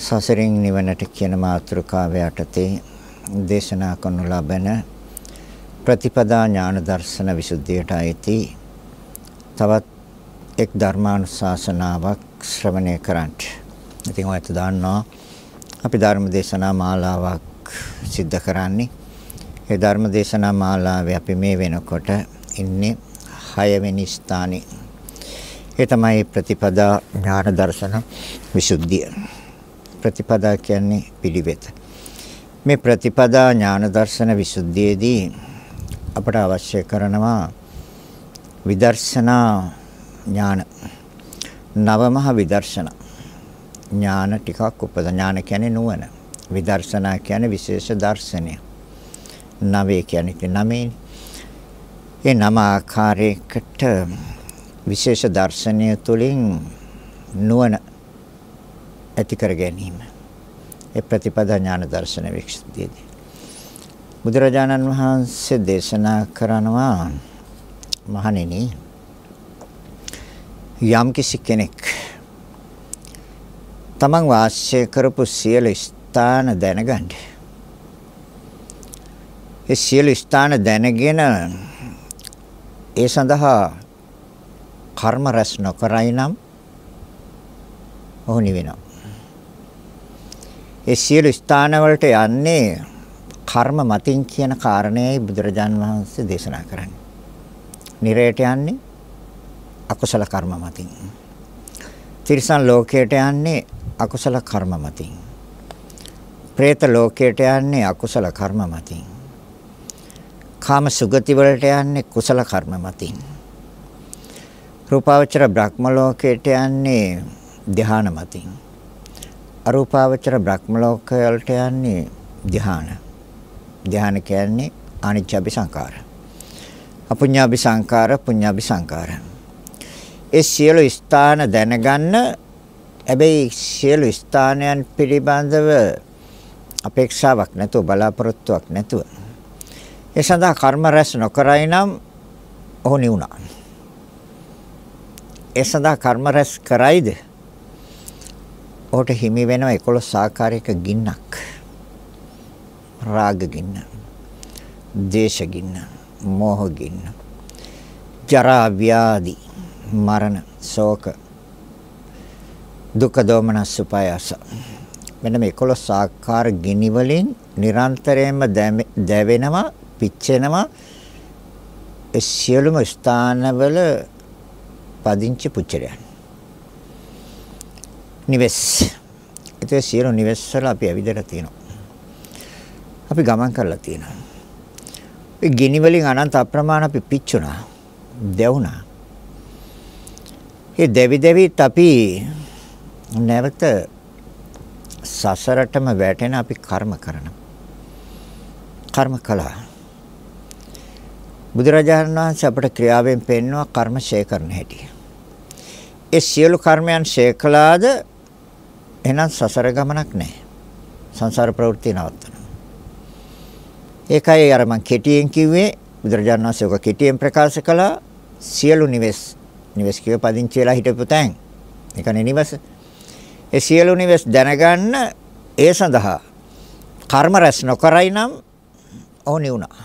සසරින් නිවනට කියන මාතෘකාව යටතේ දේශනා කරනු ලබන ප්‍රතිපදා ඥාන දර්ශන විසුද්ධියට අයිති තවත් එක් ධර්මානුශාසනාවක් ශ්‍රවණය කරන්ට. ඉතින් ඔයත් දන්නවා අපි ධර්ම දේශනා මාලාවක් සිද්ධ කරන්නේ. ඒ ධර්ම දේශනා මාලාවේ අපි මේ වෙනකොට ඉන්නේ 6 වෙනි ස්ථානයේ ඒ තමයි ප්‍රතිපදා ඥාන දර්ශන විසුද්ධිය. ප්‍රතිපදා කියන්නේ පිළිවෙත. මේ ප්‍රතිපදා ඥාන දර්ශන විසුද්ධියේදී අපට අවශ්‍ය කරනවා විදර්ශනා ඥාන නවමහ විදර්ශනා ඥාන ටිකක් උපද ඥාන කියන්නේ නුවණ විදර්ශනා කියන්නේ විශේෂ දර්ශනය නවය කියන්නේ නමේ ඒ නම ආකාරයකට විශේෂ දර්ශනය තුළින් නුවණ ඇති කර ගැනීම. ඒ ප්‍රතිපදා ඥාන දර්ශන වික්ෂිතයේදී බුදුරජාණන් වහන්සේ දේශනා කරනවා මහණෙනි යම් කිසි කෙනෙක් තමන් වාසය කරපු සියලු ස්ථාන දැනගන්න. ඒ සියලු ස්ථාන දැනගෙන ඒ සඳහා කර්ම රැස් නොකරයි නම් ඔහු නිවෙනවා. ඒ සියලු ස්ථානවලට යන්නේ කර්ම මතින් කියන කාරණේයි බුදුරජාන් වහන්සේ දේශනා කරන්නේ. නිරයට යන්නේ අකුසල කර්ම මතින්. තිරිසන් ලෝකයට යන්නේ අකුසල කර්ම මතින්. പ്രേත ලෝකයට යන්නේ අකුසල කර්ම මතින්. කාම සුගති වලට යන්නේ කුසල කර්ම මතින්. රූපාවචර බ්‍රහ්ම ලෝකයට යන්නේ ධානා මතින්. අරූපාවචර බ්‍රහ්ම ලෝකයට යන්නේ ධ්‍යාන. ධ්‍යාන කියන්නේ අනිච්චපි සංකාර. අපුඤ්ඤාපි සංකාර, පුඤ්ඤාපි සංකාර. ඒ සියලු ස්ථාන දැනගන්න හැබැයි සියලු ස්ථානයන් පිළිබඳව අපේක්ෂාවක් නැතුව බලාපොරොත්තුවක් නැතුව ඒ සඳහා කර්ම රැස් නොකරයි නම් ඔහු නිවුණා. ඒ සඳහා කර්ම රැස් කරයිද? ඕට හිමි වෙනවා 11 ආකාරයක ගින්නක්. රාග ගින්න, දේශ ගින්න, මෝහ ගින්න, ජරා ව්‍යාධි, මරණ, ශෝක, දුක දෝමනස් උපායස. මෙන්න මේ 11 ආකාර ගිනි වලින් නිරන්තරයෙන්ම දැවෙනවා, පිච්චෙනවා. ඒ සියලුම ස්ථානවල පදිංචි පුච්චරයන්. නිවෙස්. ඒතේ සියලු නිවෙස් වල අපි ඇවිදලා තියෙනවා. අපි ගමන් කරලා තියෙනවා. ඒ ගිනි වලින් අනන්ත අප්‍රමාණ අපි පිච්චුණා. දැවුණා. ඒ දෙවි දෙවිත් අපි නැවත සසරටම වැටෙන අපි කර්ම කරනවා. කර්ම කළා. බුදුරජාණන් වහන්සේ අපට ක්‍රියාවෙන් පෙන්වන කර්ම ශේකරණ හැටි. ඒ සියලු කර්මයන් ශේකලාද එහෙනම් සසර ගමනක් නැහැ. සංසාර ප්‍රවෘත්ති නවත්තනවා. ඒකයි අර මං කෙටියෙන් කිව්වේ බුදුරජාණන් වහන්සේ ඔක කෙටියෙන් ප්‍රකාශ කළා සියලු නිවෙස් නිවෙස් කියව පදිංචි වෙලා හිටපු තැන්. ඒකනේ නිවස. ඒ සියලු නිවෙස් දැනගන්න ඒ සඳහා කර්ම රැස් නොකරයි නම් ඔහු නිවුණා.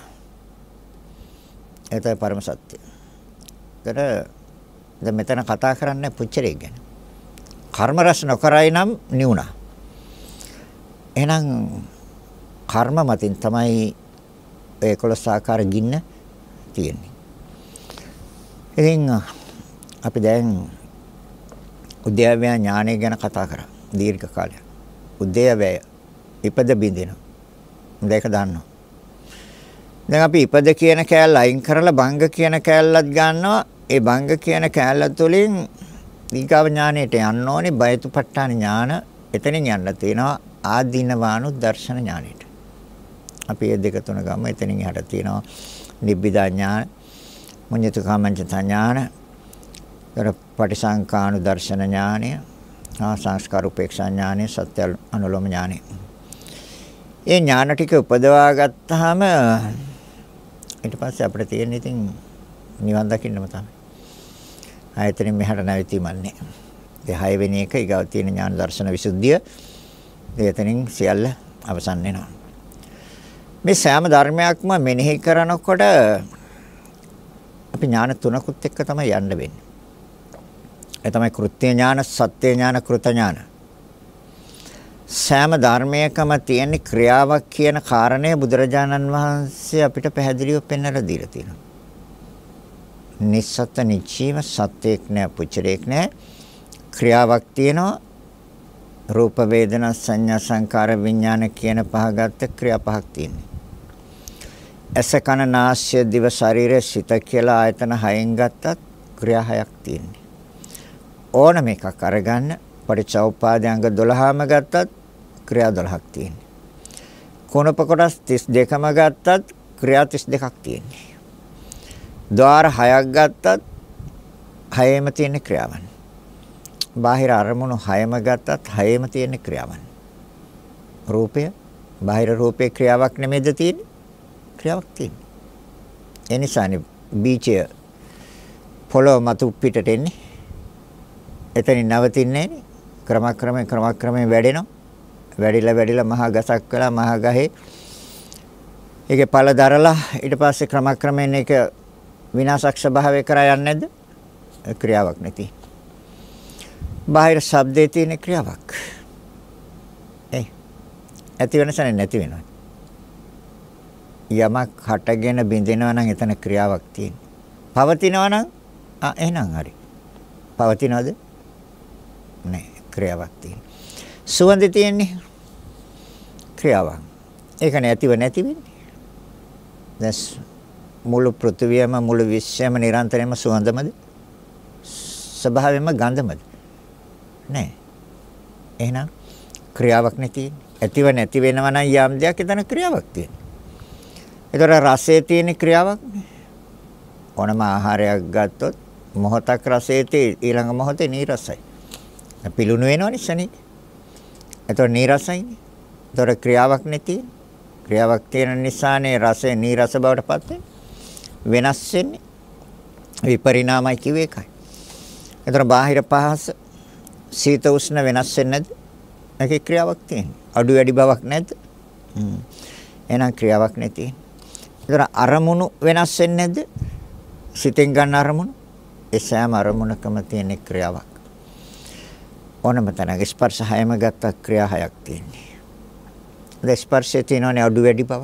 ඒ තමයි පරම සත්‍යය. ඒතර දැන් මෙතන කතා කරන්නේ පුච්චරේ ගැන. කර්ම රැස් නොකරයි නම් නිවුණා. එහෙනම් කර්ම මතින් තමයි ඒ 11 ආකාර ගින්න තියෙන්නේ. ඉතින් අපි දැන් උද්‍යවය ඥානය ගැන කතා කරා දීර්ඝ කාලයක්. උද්‍යවය ඉපද බින්දිනවා. මේක දන්නවා. දැන් අපි ඉපද කියන කෑල්ල අයින් කරලා බංග කියන කෑල්ලත් ගන්නවා. ඒ බංග කියන කෑල්ල තුළින් දීගාව ඥාණයට යන්න ඕනේ බයතුපට්ඨාන ඥාන එතනින් යන්න තියෙනවා ආදීනවානු දර්ශන ඥාණයට. අපි මේ දෙක තුන ගම එතනින් එහාට තියෙනවා නිබ්බිදා ඥාන, මුඤ්ඤතු කාමංච ඥාන, ඊට පටිසංකානු දර්ශන ඥානය, සංස්කාර උපේක්ෂා ඥානය, සත්‍ය අනුලෝම ඥානය. මේ ඥාන ටික උපදවා ගත්තාම ඊට පස්සේ අපිට තියෙන ඉතින් නිවන් දකින්නම තමයි. ආයතනෙ මෙහාට නැවතීමක් නැහැ. ඒ 6 වෙනි එක ඊගාව තියෙන ඥාන දර්ශන විසුද්ධිය. ඒ එතනින් සියල්ල අවසන් වෙනවා. මේ සෑම ධර්මයක්ම මෙනෙහි කරනකොට අපි ඥාන තුනකුත් එක්ක තමයි යන්න වෙන්නේ. ඒ තමයි කෘත්‍ය ඥාන, සත්‍ය ඥාන, කෘත ඥාන. සෑම ධර්මයකම තියෙන ක්‍රියාවක් කියන කාරණය බුදුරජාණන් වහන්සේ අපිට පැහැදිලිව පෙන්වලා දීලා තියෙනවා. නිස්සත්ත නිචීව සත්‍යයක් නෑ පුච්චරයක් නෑ ක්‍රියාවක් තියෙනවා රූප වේදනා සංඥා සංකාර විඥාන කියන පහගත් ක්‍රියා පහක් තියෙනවා ඇස කන නාසය දිව ශරීරය සිත කියලා ආයතන හයෙන් ගත්තත් ක්‍රියා හයක් තියෙනවා. ඕනම එකක් අරගන්න පටිච්චෝපාද අංග 12ම ගත්තත් ක්‍රියා 12ක් තියෙනවා. කුණප කොටස් 32ම ගත්තත් ක්‍රියා 32ක් තියෙනවා. ద్వාර හයක් ගත්තත් හයෙම තියෙන ක්‍රියාවන්. බාහිර අරමුණු හයම ගත්තත් හයෙම තියෙන ක්‍රියාවන්. රූපය බාහිර රූපේ ක්‍රියාවක් නෙමෙයිද තියෙන්නේ? ක්‍රියාවක් තියෙන්නේ. ඒ නිසානේ බීජය පොළොව මතු පිටට එන්නේ. එතනින් නවතින්නේ නෑනේ. ක්‍රමක්‍රමයෙන් ක්‍රමක්‍රමයෙන් වැඩෙනවා. වැඩිලා වැඩිලා මහා ගසක් වෙලා මහා ගහේ ඒකේ පළ දරලා ඊට පස්සේ ක්‍රමක්‍රමයෙන් ඒක විනාශක් ස්වභාවය කරා යන්නේ නැද්ද? ක්‍රියාවක් නැති. බාහිර ශබ්දයේ තියෙන ක්‍රියාවක්. ඒ ඇති වෙනසනේ නැති වෙනවා. යමක් හටගෙන බිඳිනවා නම් එතන ක්‍රියාවක් තියෙනවා. පවතිනවා නම් ආ එහෙනම් හරි. පවතිනවද? නෑ ක්‍රියාවක් තියෙනවා. සුවඳ තියෙන්නේ ක්‍රියාවක්. ඒකනේ ඇතිව නැති වෙන්නේ. දැන් මුළු පෘථිවියම මුළු විශ්වයම නිරන්තරයෙන්ම සුවඳමද? ස්වභාවයෙන්ම ගඳමද? නෑ. එහෙනම් ක්‍රියාවක් නැති. ඇතිව නැති වෙනවා නම් යම් දෙයක් එතන ක්‍රියාවක් තියෙනවා. ඒතර රසයේ තියෙන ක්‍රියාවක් ඕනම ආහාරයක් ගත්තොත් මොහොතක් රසයේ ඊළඟ මොහොතේ නීරසයි. පිලුණු වෙනවනේ ශනික. ඒතර නීරසයිනේ. ඒතර ක්‍රියාවක් නැති. ක්‍රියාවක් තියෙන නිසානේ රසය නීරස බවට පත් වෙන්නේ. වෙනස් වෙන්නේ විපරිණාමයි කිව්ව එකයි. ඒතර බාහිර පහස සීත උෂ්ණ වෙනස් වෙන්නේ නැද්ද? ඒකේ ක්‍රියාවක් තියෙනවා. අඩු වැඩි බවක් නැද්ද? හ්ම්. එහෙනම් ක්‍රියාවක් නැති. ඒතර අරමුණු වෙනස් වෙන්නේ නැද්ද? සිතෙන් ගන්න අරමුණු ඒ සෑම අරමුණකම තියෙන ක්‍රියාවක්. ඕනම තැනක ස්පර්ශ හයම ගත්ත ක්‍රියා හයක් තියෙන්නේ. ඒ ස්පර්ශයේ තියෙනවනේ අඩු වැඩි බව.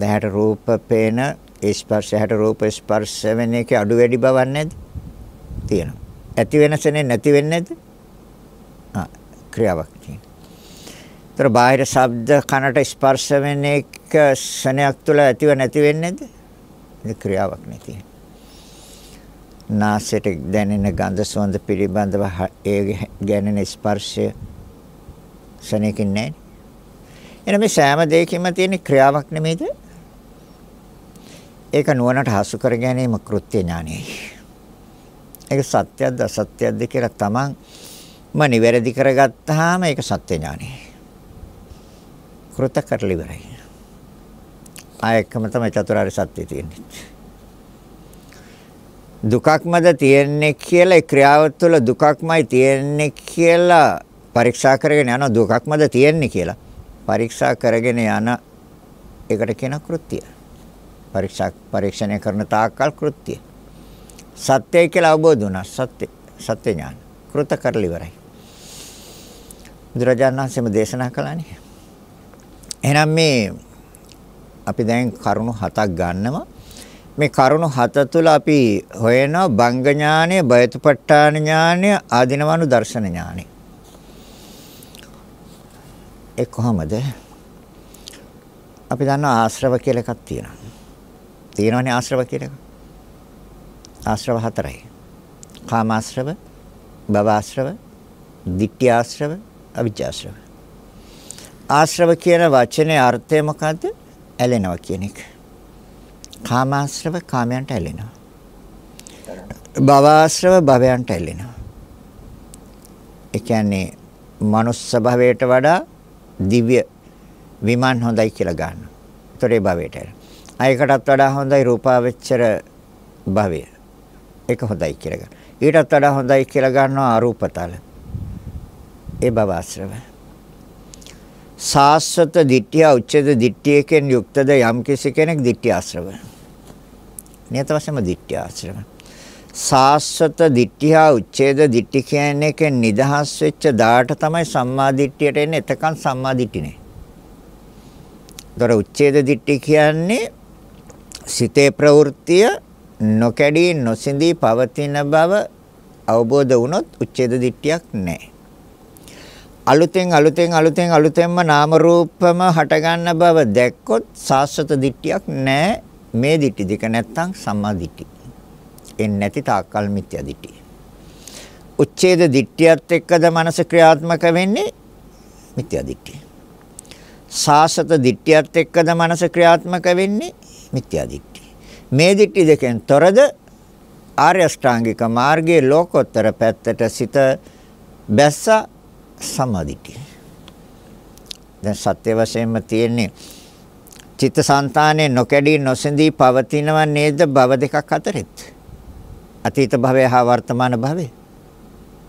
දැහැට රූප පේන ඒ ස්පර්ශයට රූප ස්පර්ශ වෙන එකේ අඩු වැඩි බවක් නැද්ද? තියෙනවා. ඇති වෙනසනේ නැති වෙන්නේ නැද්ද? ආ ක්‍රියාවක් තියෙනවා. ඒතර බාහිර ශබ්ද කනට ස්පර්ශ වෙන එක ස්නේහයක් තුළ ඇතිව නැති වෙන්නේ නැද්ද? ඒක ක්‍රියාවක් නෙතිය. නාසයට දැනෙන ගඳ සුවඳ පිළිබඳව ඒ ගැනෙන ස්පර්ශය ස්නේහකින් නැහැ. එන මේ සෑම දෙයකින්ම තියෙන ක්‍රියාවක් නෙමෙයිද? ඒක නුවණට හසු කර ගැනීම කෘත්‍ය ඥානයයි. ඒක සත්‍යද අසත්‍යද කියලා තමන්ම නිවැරදි කරගත්තාම ඒක සත්‍ය ඥානයයි. කෘත කරලි ඉවරයි. ආයකම තමයි චතුරාර්ය සත්‍ය තියෙන්නේ. දුකක්මද තියෙන්නේ කියලා ක්‍රියාව තුළ දුකක්මයි තියෙන්නේ කියලා පරීක්ෂා කරගෙන යන දුකක්මද තියෙන්නේ කියලා පරීක්ෂා කරගෙන යන එකට කියන කෘත්‍යය. පරීක්ෂණය කරන තාක්කල් කෘත්‍ය. සත්‍යයි කියලා අවබෝධ වුණා. සත්‍ය සත්‍ය ඥාන. කෘත කරලා ඉවරයි. බුදුරජාණන් වහන්සේම දේශනා කළානේ. එහෙනම් මේ අපි දැන් කරුණු හතක් ගන්නවා. මේ කරුණු හත තුළ අපි හොයන බංග ඥානය, බයතුපට්ඨාන ඥානය, ආධිනවනු දර්ශන ඥානය. ඒ කොහමද? අපි දන්නා ආශ්‍රව කියලා එකක් තියෙනවා. තියෙනවනේ ආශ්‍රව කියන එක. ආශ්‍රව හතරයි. කාමාශ්‍රව, භවආශ්‍රව, ditthිආශ්‍රව, අවිජ්ජාශ්‍රව. ආශ්‍රව කියන වචනේ අර්ථය මොකද්ද? ඇලෙනවා කියන එක. කාමාශ්‍රව කාමයන්ට ඇලෙනවා. භවආශ්‍රව භවයන්ට ඇලෙනවා. ඒ කියන්නේ මනුස්ස භවයට වඩා දිව්‍ය විමාන හොඳයි කියලා ගන්නවා. ඒතරේ භවයට ඇලෙනවා. ඒකටත් වඩා හොඳයි රූපාවචර භවය. ඒක හොඳයි කියලා ගන්න. ඊටත් වඩා හොඳයි කියලා ගන්නවා අරූපතල. ඒ භව ආශ්‍රව. සාස්වත ditthිය උච්ඡේද ditthියකෙන් යුක්තද යම් කිසි කෙනෙක් ditthි ආශ්‍රව. නියත වශයෙන්ම ditthි ආශ්‍රව. සාස්වත ditthිය උච්ඡේද ditthි කියන්නේ කෙන් නිදහස් වෙච්ච දාට තමයි සම්මා ditthියට එන්නේ. එතකන් සම්මා ditthි නෑ. දොර උච්ඡේද ditthි කියන්නේ සිතේ ප්‍රවෘත්තිය නොකැඩී නොසිඳී පවතින බව අවබෝධ වුණොත් උච්ඡේද දිට්ඨියක් නැහැ. අලුතෙන් අලුතෙන් අලුතෙන් අලුතෙන්ම නාම රූපම හටගන්න බව දැක්කොත් සාස්වත දිට්ඨියක් නැහැ මේ දිට්ඨි දෙක නැත්තම් සම්මා දිට්ඨි. එන්නේ නැති තාක්කල් මිත්‍යා දිට්ඨි. උච්ඡේද දිට්ඨියත් එක්කද මනස ක්‍රියාත්මක වෙන්නේ මිත්‍යා දිට්ඨිය. සාස්වත දිට්ඨියත් එක්කද මනස ක්‍රියාත්මක වෙන්නේ මිත්‍යා දිට්ඨිය. මේ දිට්ඨි දෙකෙන් තොරද ආර්ය අෂ්ටාංගික මාර්ගයේ ලෝකෝත්තර පැත්තට සිත බැස්ස සමාධිය. දැන් සත්‍ය වශයෙන්ම තියෙන්නේ චිත්තසංතානේ නොකැඩී නොසඳී පවතිනව නේද භව දෙකක් අතරෙත්. අතීත භවය හා වර්තමාන භවය.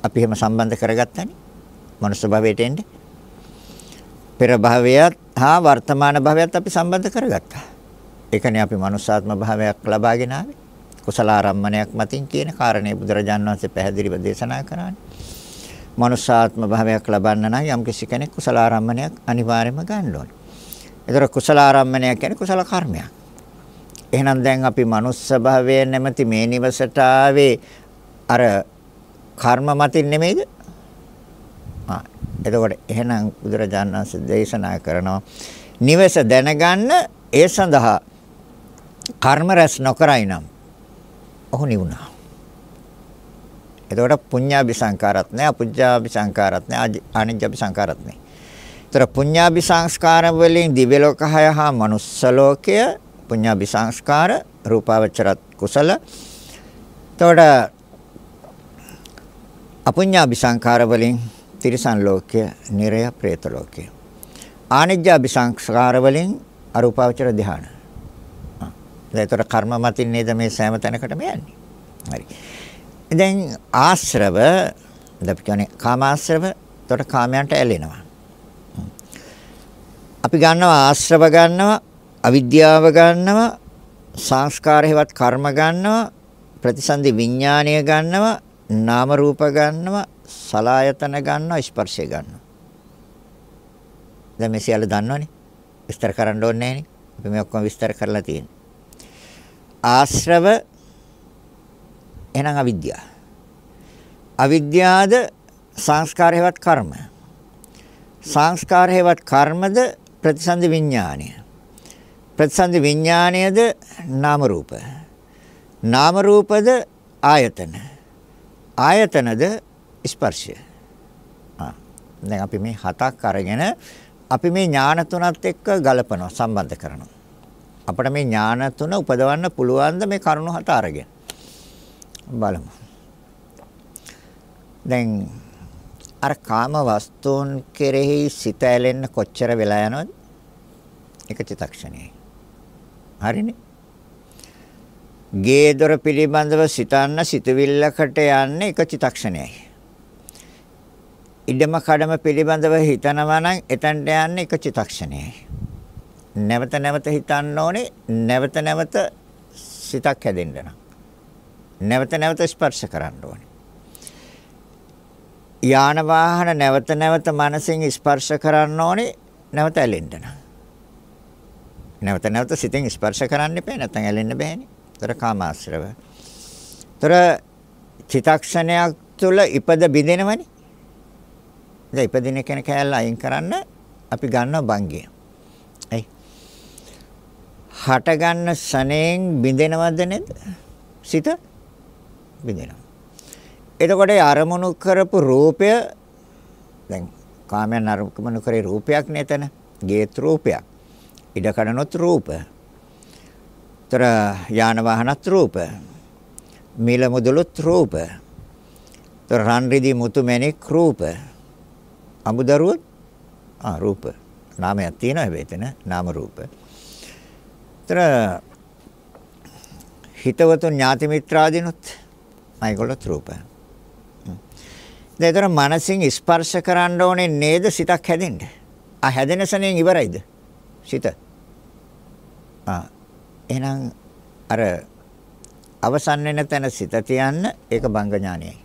අපි එහෙම සම්බන්ධ කරගත්තනේ. මනුෂ්‍ය භවයට එන්නේ. පෙර භවයත් හා වර්තමාන භවයත් අපි සම්බන්ධ කරගත්තා. ඒකනේ අපි මනුස්සාත්ම භාවයක් ලබාගෙන ආවේ. කුසල ආරම්මණයක් මතින් කියන කාරණේ බුදුරජාන් වහන්සේ පැහැදිලිව දේශනා කරන්නේ. මනුස්සාත්ම භාවයක් ලබන්න නම් යම්කිසි කෙනෙක් කුසල ආරම්මණයක් අනිවාර්යයෙන්ම ගන්න ඕනේ. ඒතර කුසල ආරම්මණයක් කියන්නේ කුසල කර්මයක්. එහෙනම් දැන් අපි මනුස්ස භාවය නැමැති මේ නිවසට ආවේ අර කර්ම මතින් නෙමෙයිද? ආ එතකොට එහෙනම් බුදුරජාණන් වහන්සේ දේශනා කරනවා නිවස දැනගන්න ඒ සඳහා කර්ම රැස් නොකරයි නම් ඔහු නිවුණා. එතකොට පුඤ්ඤාභි සංකාරත් නැහැ, අපුඤ්ඤාභි සංකාරත් නැහැ, අනිජ්ජාභි සංකාරත් නැහැ. ඒතර පුඤ්ඤාභි සංස්කාර වලින් දිව්‍ය ලෝකය හා manuss ලෝකය පුඤ්ඤාභි සංස්කාර රූපාවචරත් කුසල. එතකොට අපුඤ්ඤාභි සංකාර වලින් තිරිසන් ලෝකය, නිරය, പ്രേත ලෝකය. ආනිජ්ජාභි සංස්කාර වලින් අරූපාවචර ධානය දැන් ඒතර කර්ම මතින් නේද මේ සෑම තැනකටම යන්නේ. හරි. දැන් ආශ්‍රව අපි කියන්නේ කාමාශ්‍රව. එතකොට කාමයන්ට ඇලෙනවා. අපි ගන්නවා ආශ්‍රව ගන්නවා, අවිද්‍යාව ගන්නවා, සංස්කාර හේවත් කර්ම ගන්නවා, ප්‍රතිසන්දි විඥාණය ගන්නවා, නාම රූප ගන්නවා, සලායතන ගන්නවා, ස්පර්ශය ගන්නවා. දැන් මේ සියල්ල දන්නවනේ. විස්තර කරන්න ඕනේ නැහැනේ. අපි මේ ඔක්කොම විස්තර කරලා තියෙනවා. ආශ්‍රව එහෙනම් අවිද්‍යාව. අවිද්‍යාවද සංස්කාර හේවත් කර්ම. සංස්කාර හේවත් කර්මද ප්‍රතිසන්දි විඥාණය. ප්‍රතිසන්දි විඥාණයද නාම රූප. නාම රූපද ආයතන. ආයතනද ස්පර්ශය. ආ දැන් අපි මේ හතක් අරගෙන අපි මේ ඥාන තුනත් එක්ක ගලපනවා සම්බන්ධ කරනවා. අපිට මේ ඥාන තුන උපදවන්න පුළුවන්ද මේ කරුණු හත අරගෙන බලමු දැන් අර කාම වස්තුන් කෙරෙහි සිත ඇලෙන්න කොච්චර වෙලා යනවද එක චිතක්ෂණයයි හරිනේ ගේ දොර පිළිබඳව සිතන්න සිතවිල්ලකට යන්නේ එක චිතක්ෂණයයි. ඉඩම කඩම පිළිබඳව හිතනවා නම් එතනට යන්නේ එක චිතක්ෂණයයි. නැවත නැවත හිතන්න ඕනේ නැවත නැවත සිතක් හැදෙන්න නම් නැවත නැවත ස්පර්ශ කරන්න ඕනේ යාන වාහන නැවත නැවත මනසින් ස්පර්ශ කරන්න ඕනේ නැවත ඇලෙන්න නම්. නැවත නැවත සිතෙන් ස්පර්ශ කරන්න එපා නැත්නම් ඇලෙන්න බෑනේ. ඒතර කාමාශ්‍රව. ඒතර චිතක්ෂණයක් තුළ ඉපද බිඳෙනවනේ. දැන් ඉපදින කෙන කෑල්ල අයින් කරන්න අපි ගන්නවා බංගිය. හට ගන්න සනේන් බිඳෙනවද නේද? සිත බිඳෙනවා. එතකොට අරමුණු කරපු රූපය දැන් කාමයන් අරමුණු කරේ රූපයක් නේතන. ගේත් රූපයක්. ඉඩ කඩනොත් රූප. තර යාන වාහනත් රූප. මිල මුදලුත් රූප. තර රන් රිදි මුතු මැණික් රූප. අමුදරුවොත් ආ රූප. නාමයක් තියෙනවා හැබැයි එතන නාම රූප. තර හිතවතු ඥාති මිත්‍රාදිනුත් අයගොල්ලොත් රූපය. දෙතර මනසින් ස්පර්ශ කරන්න ඕනේ නේද සිතක් හැදෙන්න. ආ හැදෙන සනෙන් ඉවරයිද? සිත. ආ එහෙනම් අර අවසන් වෙන තැන සිත තියන්න ඒක බංග ඥානයයි.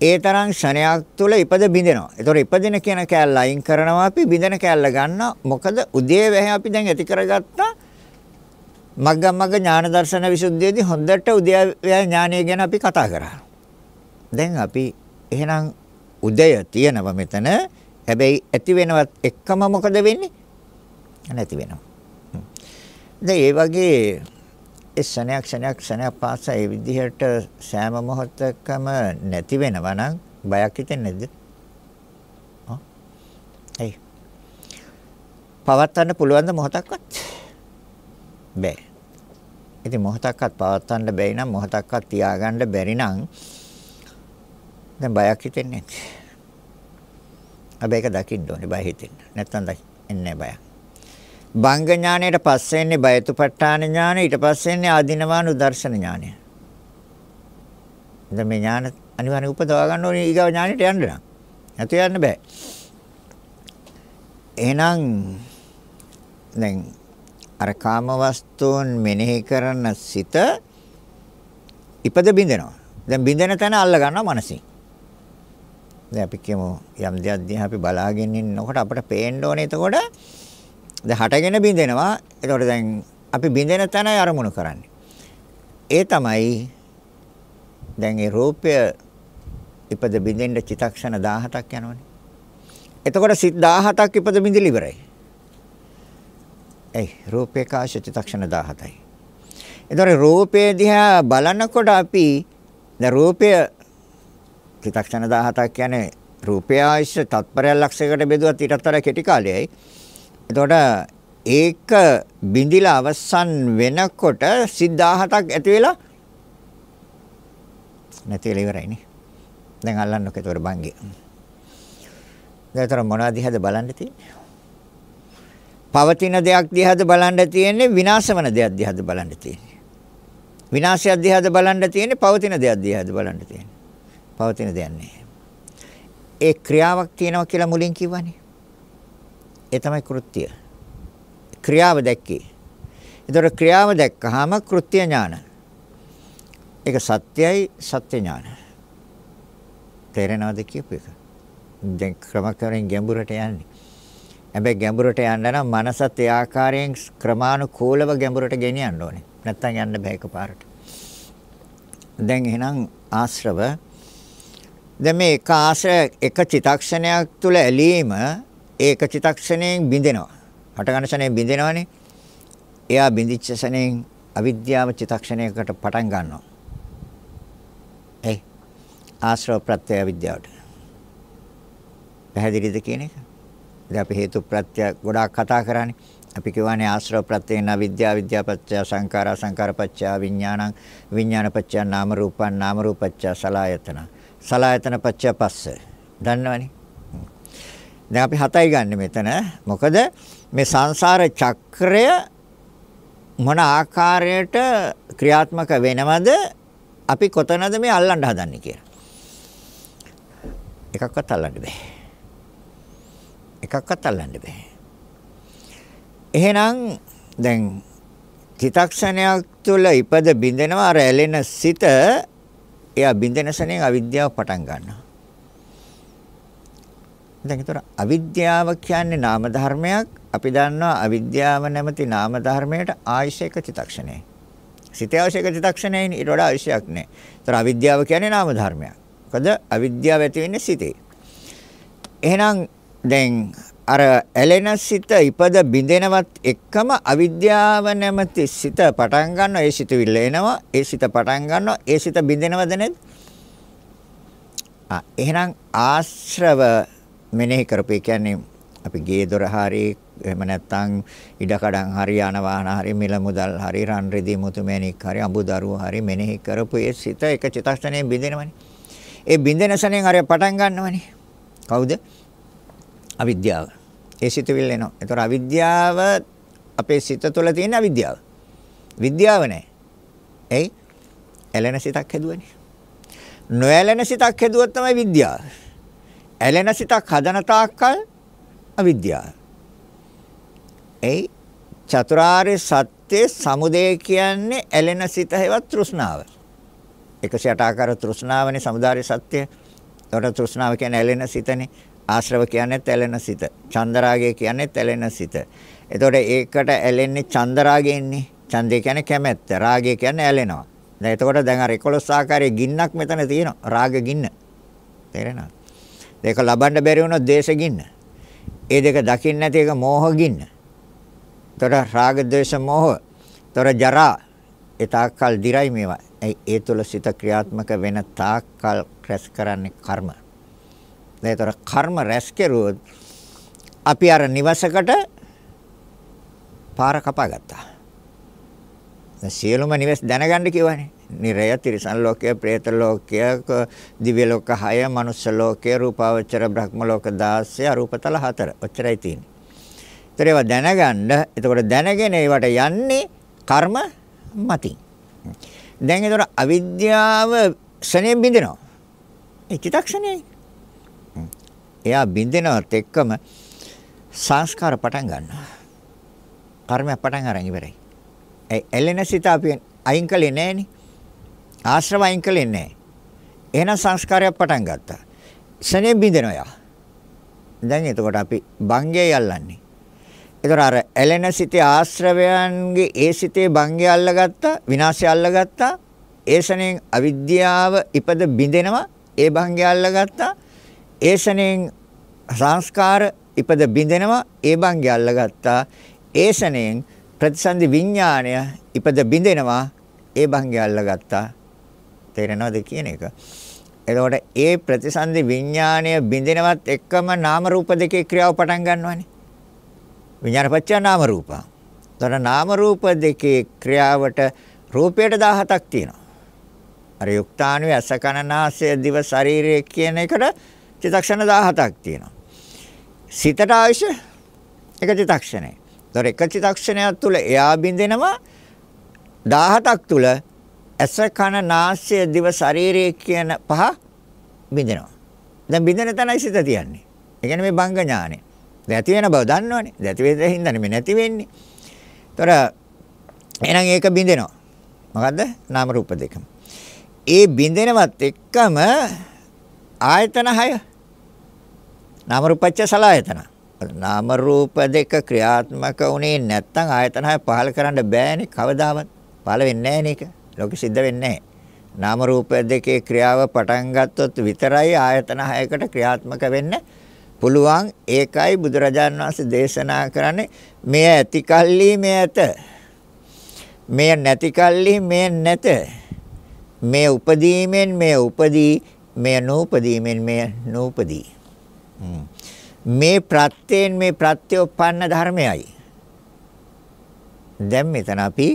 ඒ තරම් ෂණයක් තුල ඉපද බිඳෙනවා. ඒතොර ඉපදින කියන කෑල්ල අයින් කරනවා අපි බිඳෙන කෑල්ල ගන්න. මොකද උදේ වැහැ අපි දැන් ඇති කරගත්ත මග්ගමග්ග ඥාන දර්ශන විසුද්ධියේදී හොඳට උදේ වැහැ ඥානය ගැන අපි කතා කරා. දැන් අපි එහෙනම් උදය තියෙනව මෙතන. හැබැයි ඇති වෙනවත් එකම මොකද වෙන්නේ? නැති වෙනවා. දැන් ඒ වගේ ඒ ශණයක් ශණයක් ශණයක් පාසා ඒ විදිහට සෑම මොහොතකම නැති වෙනවා නම් බයක් හිතෙන්නේ නැද්ද? ආ. ඒ. පවත්වන්න පුළුවන් ද මොහොතක්වත්? බෑ. ඉතින් මොහොතක්වත් පවත්වන්න බැරි නම් මොහොතක්වත් තියාගන්න බැරි නම් දැන් බයක් හිතෙන්නේ නැහැ. අපි ඒක දකින්න ඕනේ බය හිතෙන්න. නැත්තම් දකින්නේ නැහැ බයක්. භංග ඥානයට පස්සේ එන්නේ බයතුපට්ඨාන ඥානය ඊට පස්සේ එන්නේ ආධිනවාන උදර්ශන ඥානය. දැන් මේ ඥාන අනිවාර්යෙන් උපදවා ගන්න ඕනේ ඊගාව ඥානෙට යන්න නම්. නැතු යන්න බෑ. එහෙනම් දැන් අර කාම වස්තුන් මෙනෙහි කරන සිත ඉපද බින්දෙනවා. දැන් බින්දෙන තැන අල්ල ගන්නවා මනසින්. දැන් අපි කියමු යම් දෙයක් දිහා අපි බලාගෙන ඉන්නකොට අපට පේන්න ඕනේ එතකොට දැන් හටගෙන බින්දෙනවා. ඒතකොට දැන් අපි බින්දෙන තැනයි අරමුණු කරන්නේ. ඒ තමයි දැන් ඒ රූපය ඉපද බින්දෙන්න චිතක්ෂණ 17ක් යනවනේ. එතකොට සිත් 17ක් ඉපද බින්දිලි ඉවරයි. ඒ රූපේ කාශ චිතක්ෂණ 17යි. ඒතොර රූපේ දිහා බලනකොට අපි දැන් රූපය චිතක්ෂණ 17ක් කියන්නේ රූපය ආයශ තත්පරයක් ලක්ෂයකට බෙදුවත් ඊටත් වඩා කෙටි කාලයයි. එතකොට ඒක බිඳිලා අවසන් වෙනකොට 10000ක් ඇති වෙලා නැති වෙලා ඉවරයිනේ. දැන් අල්ලන්නක ඒතර බංගේ. දැන්තර මොනවද දිහාද බලන්න තියෙන්නේ? පවතින දෙයක් දිහාද බලන්න තියෙන්නේ විනාශ වෙන දෙයක් දිහාද බලන්න තියෙන්නේ. විනාශයක් දිහාද බලන්න තියෙන්නේ පවතින දෙයක් දිහාද බලන්න තියෙන්නේ. පවතින දෙයක් නෑ. ඒ ක්‍රියාවක් තියෙනවා කියලා මුලින් කිව්වනේ. ඒ තමයි කෘත්‍ය. ක්‍රියාව දැක්කේ. ඒතර ක්‍රියාව දැක්කහම කෘත්‍ය ඥාන. ඒක සත්‍යයි සත්‍ය ඥාන. තේරෙනවද කියපු එක? දැන් ක්‍රම කරෙන් ගැඹුරට යන්නේ. හැබැයි ගැඹුරට යන්න නම් මනසත් ඒ ආකාරයෙන් ක්‍රමානුකූලව ගැඹුරට ගෙනියන්න ඕනේ. නැත්තම් යන්න බෑ එකපාරට. දැන් එහෙනම් ආශ්‍රව දැන් මේ එක ආශ්‍රය එක චිතක්ෂණයක් තුල ඇලීම ඒක චිතක්ෂණයෙන් බිඳෙනවා. හටගන්න ෂණයෙන් බිඳෙනවනේ. එයා බිඳිච්ච ෂණයෙන් අවිද්‍යාව චිතක්ෂණයකට පටන් ගන්නවා. ඒ ආශ්‍රව ප්‍රත්‍ය අවිද්‍යාවට. පැහැදිලිද කියන එක? ඉතින් අපි හේතු ප්‍රත්‍ය ගොඩාක් කතා කරානේ. අපි කියවනේ ආශ්‍රව ප්‍රත්‍යේන අවිද්‍යාව විද්‍යාපච්චය සංඛාර සංඛාරපච්චය විඥානං විඥානපච්චය නාම රූපං නාම රූපච්චය සලායතන සලායතනපච්චය පස්ස. දන්නවනේ. දැන් අපි 7යි ගන්න මෙතන. මොකද මේ සංසාර චක්‍රය මොන ආකාරයට ක්‍රියාත්මක වෙනවද අපි කොතනද මේ අල්ලන්න හදන්නේ කියලා. එකක්වත් අල්ලන්න බෑ. එකක්වත් අල්ලන්න බෑ. එහෙනම් දැන් චිතක්ෂණයක් තුළ ඉපද බින්දෙනවා රැළෙන සිත එයා බින්දෙන සෙනෙන් අවිද්‍යාව පටන් ගන්නවා. දැන් ඒතර අවිද්‍යාව කියන්නේ නාම ධර්මයක්. අපි දන්නවා අවිද්‍යාව නැමැති නාම ධර්මයට ආයශයක චිතක්ෂණේ. සිතේ ආයශයක චිතක්ෂණේනේ ඊට වඩා ආයශයක් නැහැ. ඒතර අවිද්‍යාව කියන්නේ නාම ධර්මයක්. මොකද අවිද්‍යාව ඇති වෙන්නේ සිතේ. එහෙනම් දැන් අර ඇලෙන සිත ඉපද බිඳෙනවත් එක්කම අවිද්‍යාව නැමැති සිත පටන් ගන්නවා ඒ සිතවිල්ල එනවා ඒ සිත පටන් ගන්නවා ඒ සිත බිඳෙනවද නැද්ද ආ එහෙනම් ආශ්‍රව මෙනෙහි කරපේ කියන්නේ අපි ගේ දොර හරි එහෙම නැත්නම් ඉඩකඩම් හරි යන වාහන හරි මිල මුදල් හරි රන් රිදී මුතු මැණික් හරි අඹ දරුවෝ හරි මෙනෙහි කරපු ඒ සිත එක චිත්තස්තනේ බින්දෙනවනේ. ඒ බින්දෙන සණයෙන් අර පටන් ගන්නවනේ. කවුද? අවිද්‍යාව. ඒ සිතවිල්ල එනවා. ඒතර අවිද්‍යාව අපේ සිත තුළ තියෙන අවිද්‍යාව. විද්‍යාව නැහැ. එයි? ඇලෙන සිතක් හැදුවනේ. නොඇලෙන සිතක් හැදුවොත් තමයි විද්‍යාව. ඇලෙන සිතක් හදන තාක්කල් අවිද්‍යාව. ඒ චතුරාර්ය සත්‍ය සමුදය කියන්නේ ඇලෙන සිත හේවත් තෘෂ්ණාව. 108 ආකාර තෘෂ්ණාවනේ සමුදාය සත්‍ය. ඒකට තෘෂ්ණාව කියන්නේ ඇලෙන සිතනේ. ආශ්‍රව කියන්නේ ඇලෙන සිත. චන්දරාගය කියන්නේ ඇලෙන සිත. එතකොට ඒකට ඇලෙන්නේ චන්දරාගයෙන්නේ. ඡන්දය කියන්නේ කැමැත්ත. රාගය කියන්නේ ඇලෙනවා. දැන් එතකොට දැන් අර 11 ආකාරයේ ගින්නක් මෙතන තියෙනවා. රාග ගින්න. තේරෙනවද? ඒක ලබන්න බැරි වුණොත් දේශගින්න. ඒ දෙක දකින්න නැති එක මෝහගින්න. තොර රාග ද්වේෂ මෝහ තොර ජරා ඒ තාක්කල් දිරයි මේවා. ඒ තුල සිත ක්‍රියාත්මක වෙන තාක්කල් රැස් කරන්නේ කර්ම. ඒතර කර්ම රැස් කෙරුවොත් අපි අර නිවසකට පාර කපාගත්තා. දැන් සියලුම නිවස් දැනගන්න කියවනේ. නිරය තිරිසන් ලෝකය, പ്രേත ලෝකය, දිව්‍ය ලෝක 6, මනුෂ්‍ය ලෝකය, රූපාවචර බ්‍රහ්ම ලෝක 16, අරූපතල 4. ඔච්චරයි තියෙන්නේ. ඒතර ඒවා දැනගන්න, එතකොට දැනගෙන ඒවට යන්නේ කර්ම මතින්. දැන් ඒතර අවිද්‍යාව ක්ෂණයෙන් බින්දෙනවා. ඒ චිතක්ෂණයයි. එයා බින්දෙනවත් එක්කම සංස්කාර පටන් ගන්නවා. කර්මයක් පටන් අරන් ඉවරයි. ඒ එළෙන සිත අපි අයින් කළේ නැහෙනේ. ආශ්‍රව අයින් කළේ නැහැ. එහෙනම් සංස්කාරයක් පටන් ගත්තා. ශනේ බින්දෙනවා. දැන් එතකොට අපි භංගයයි අල්ලන්නේ. ඒතර අර ඇලෙන සිතේ ආශ්‍රවයන්ගේ ඒ සිතේ භංගය අල්ලගත්තා, විනාශය අල්ලගත්තා. ඒ ශනේ අවිද්‍යාව ඉපද බින්දෙනවා. ඒ භංගය අල්ලගත්තා. ඒ ශනේ සංස්කාර ඉපද බින්දෙනවා. ඒ භංගය අල්ලගත්තා. ඒ ශනේ ප්‍රතිසන්දි විඥාණය ඉපද බින්දෙනවා. ඒ භංගය අල්ලගත්තා. තේරෙනවද කියන එක. එතකොට ඒ ප්‍රතිසන්දි විඥාණය බිඳිනවත් එකම නාම රූප දෙකේ ක්‍රියාව පටන් ගන්නවනේ. විඥානපච්චා නාම රූප. එතකොට නාම රූප දෙකේ ක්‍රියාවට රූපයට 17ක් තියෙනවා. අර යුක්තාණුවේ අසකනනාසය දිව ශරීරය කියන එකට චිතක්ෂණ 17ක් තියෙනවා. සිතට ආයශ එක චිතක්ෂණයි. එතකොට එක චිතක්ෂණයක් තුල එයා බින්දෙනවා 17ක් තුල ඇස කන නාසය දිව ශරීරය කියන පහ බිඳිනවා. දැන් බිඳින තැනයි සිත තියන්නේ. ඒ කියන්නේ මේ බංග ඥානෙ. දැන් ඇති වෙන බව දන්නවනේ. දැන් ඇති වෙද්දී හින්දානේ මේ නැති වෙන්නේ. ඒතර එහෙනම් ඒක බිඳිනවා. මොකද්ද? නාම රූප දෙකම. ඒ බිඳිනවත් එක්කම ආයතන 6 නාම රූපච්ච සලායතන. නාම රූප දෙක ක්‍රියාත්මක වුණේ නැත්නම් ආයතන 6 පහල කරන්න බෑනේ කවදාවත්. පහල වෙන්නේ නැහැ නේක. ලෝකෙ සිද්ධ වෙන්නේ නැහැ. නාම රූප දෙකේ ක්‍රියාව පටන් ගත්තොත් විතරයි ආයතන හයකට ක්‍රියාත්මක වෙන්න පුළුවන්. ඒකයි බුදුරජාන් වහන්සේ දේශනා කරන්නේ මෙය ඇතිකල්ලි මෙය ඇත. මෙය නැතිකල්ලි මෙය නැත. මේ උපදීමෙන් මේ උපදී මේ නූපදීමෙන් මේ නූපදී මේ ප්‍රත්‍යයෙන් මේ ප්‍රත්‍යෝපන්න ධර්මයයි දැන් මෙතන අපි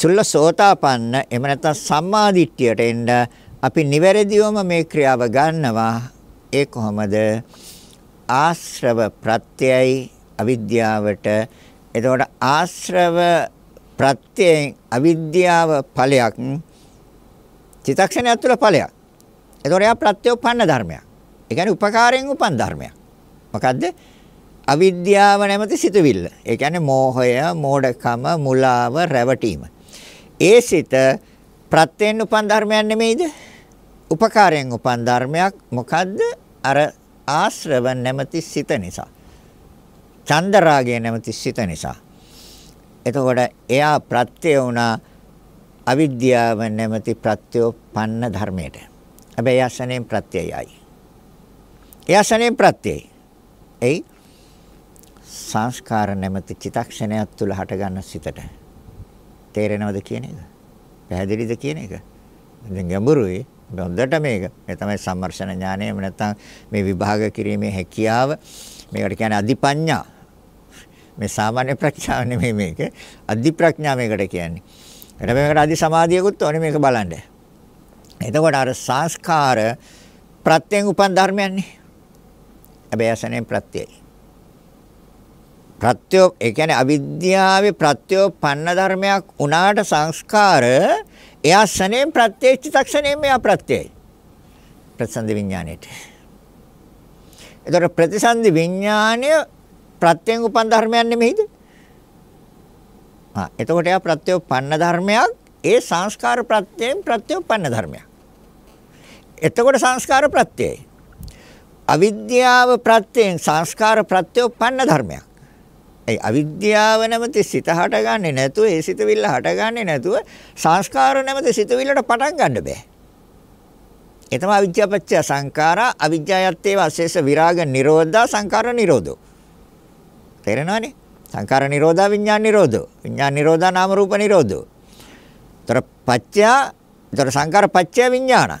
චුල්ල සෝතාපන්න එහෙම නැත්නම් සම්මාදිට්ඨියට එන්න අපි නිවැරදිවම මේ ක්‍රියාව ගන්නවා ඒ කොහොමද ආශ්‍රව ප්‍රත්‍යයයි අවිද්‍යාවට එතකොට ආශ්‍රව ප්‍රත්‍යයෙන් අවිද්‍යාව ඵලයක් චිතක්ෂණය තුළ ඵලයක් එතකොට එයා ප්‍රත්‍යෝපන්න ධර්මයක් ඒ කියන්නේ උපකාරයෙන් උපන් ධර්මයක් මොකද්ද අවිද්‍යාව නැමැති සිතුවිල්ල ඒ කියන්නේ මෝහය මෝඩකම මුලාව රැවටීම ඒ සිත ප්‍රත්‍යයෙන් උපන් ධර්මයක් නෙමෙයිද? උපකාරයෙන් උපන් ධර්මයක් මොකද්ද? අර ආශ්‍රව නැමැති සිත නිසා. චන්දරාගය නැමැති සිත නිසා. එතකොට එයා ප්‍රත්‍ය වුණා අවිද්‍යාව නැමැති ප්‍රත්‍යෝපන්න ධර්මයට. හැබැයි යසනෙන් ප්‍රත්‍යයයි. යසනෙන් ප්‍රත්‍යයයි. එයි සංස්කාර නැමැති චිතක්ෂණයක් තුල හටගන්න සිතට තේරෙනවද කියන එක? පැහැදිලිද කියන එක? දැන් ගැඹුරුයි. හොඳට මේක. මේ තමයි සම්මර්ෂණ ඥානය. එහෙම නැත්නම් මේ විභාග කිරීමේ හැකියාව. මේකට කියන්නේ අධිපඤ්ඤා. මේ සාමාන්‍ය ප්‍රඥාව නෙමෙයි මේක. අධි ප්‍රඥා මේකට කියන්නේ. එතකොට මේකට අධි සමාධියකුත් ඕනේ මේක බලන්න. එතකොට අර සංස්කාර ප්‍රත්‍යයෙන් උපන් ධර්මයන්නේ. අභයසනේ ප්‍රත්‍යයයි. ප්‍රත්‍යෝ ඒ කියන්නේ අවිද්‍යාවේ ප්‍රත්‍යෝපන්න ධර්මයක් උනාට සංස්කාර එයා සනේම් ප්‍රත්‍යක්ෂිතක්ෂණයෙන් මෙයා ප්‍රත්‍යයයි ප්‍රතිසන්දි විඥාණයට එතකොට ප්‍රතිසන්දි විඥාණය ප්‍රත්‍යයෙන් උපන් ධර්මයක් නෙමෙයිද ආ එතකොට එයා ප්‍රත්‍යෝපන්න ධර්මයක් ඒ සංස්කාර ප්‍රත්‍යයෙන් ප්‍රත්‍යෝපන්න ධර්මයක් එතකොට සංස්කාර ප්‍රත්‍යයයි අවිද්‍යාව ප්‍රත්‍යයෙන් සංස්කාර ප්‍රත්‍යෝපන්න ධර්මයක් ඒ අවිද්‍යාව නැමැති සිත හටගන්නේ නැතුව ඒ සිතවිල්ල හටගන්නේ නැතුව සංස්කාර නැමැති සිතවිල්ලට පටන් ගන්න බෑ. ඒ තමයි අවිද්‍යාපච්චය සංඛාරා අවිද්‍යාවත් ඒව අශේෂ විරාග නිරෝධා සංඛාර නිරෝධෝ. තේරෙනවනේ? සංඛාර නිරෝධා විඥාන නිරෝධෝ. විඥාන නිරෝධා නාම රූප නිරෝධෝ. ତර පච්චය, ତර සංඛාර පච්චය විඥානං.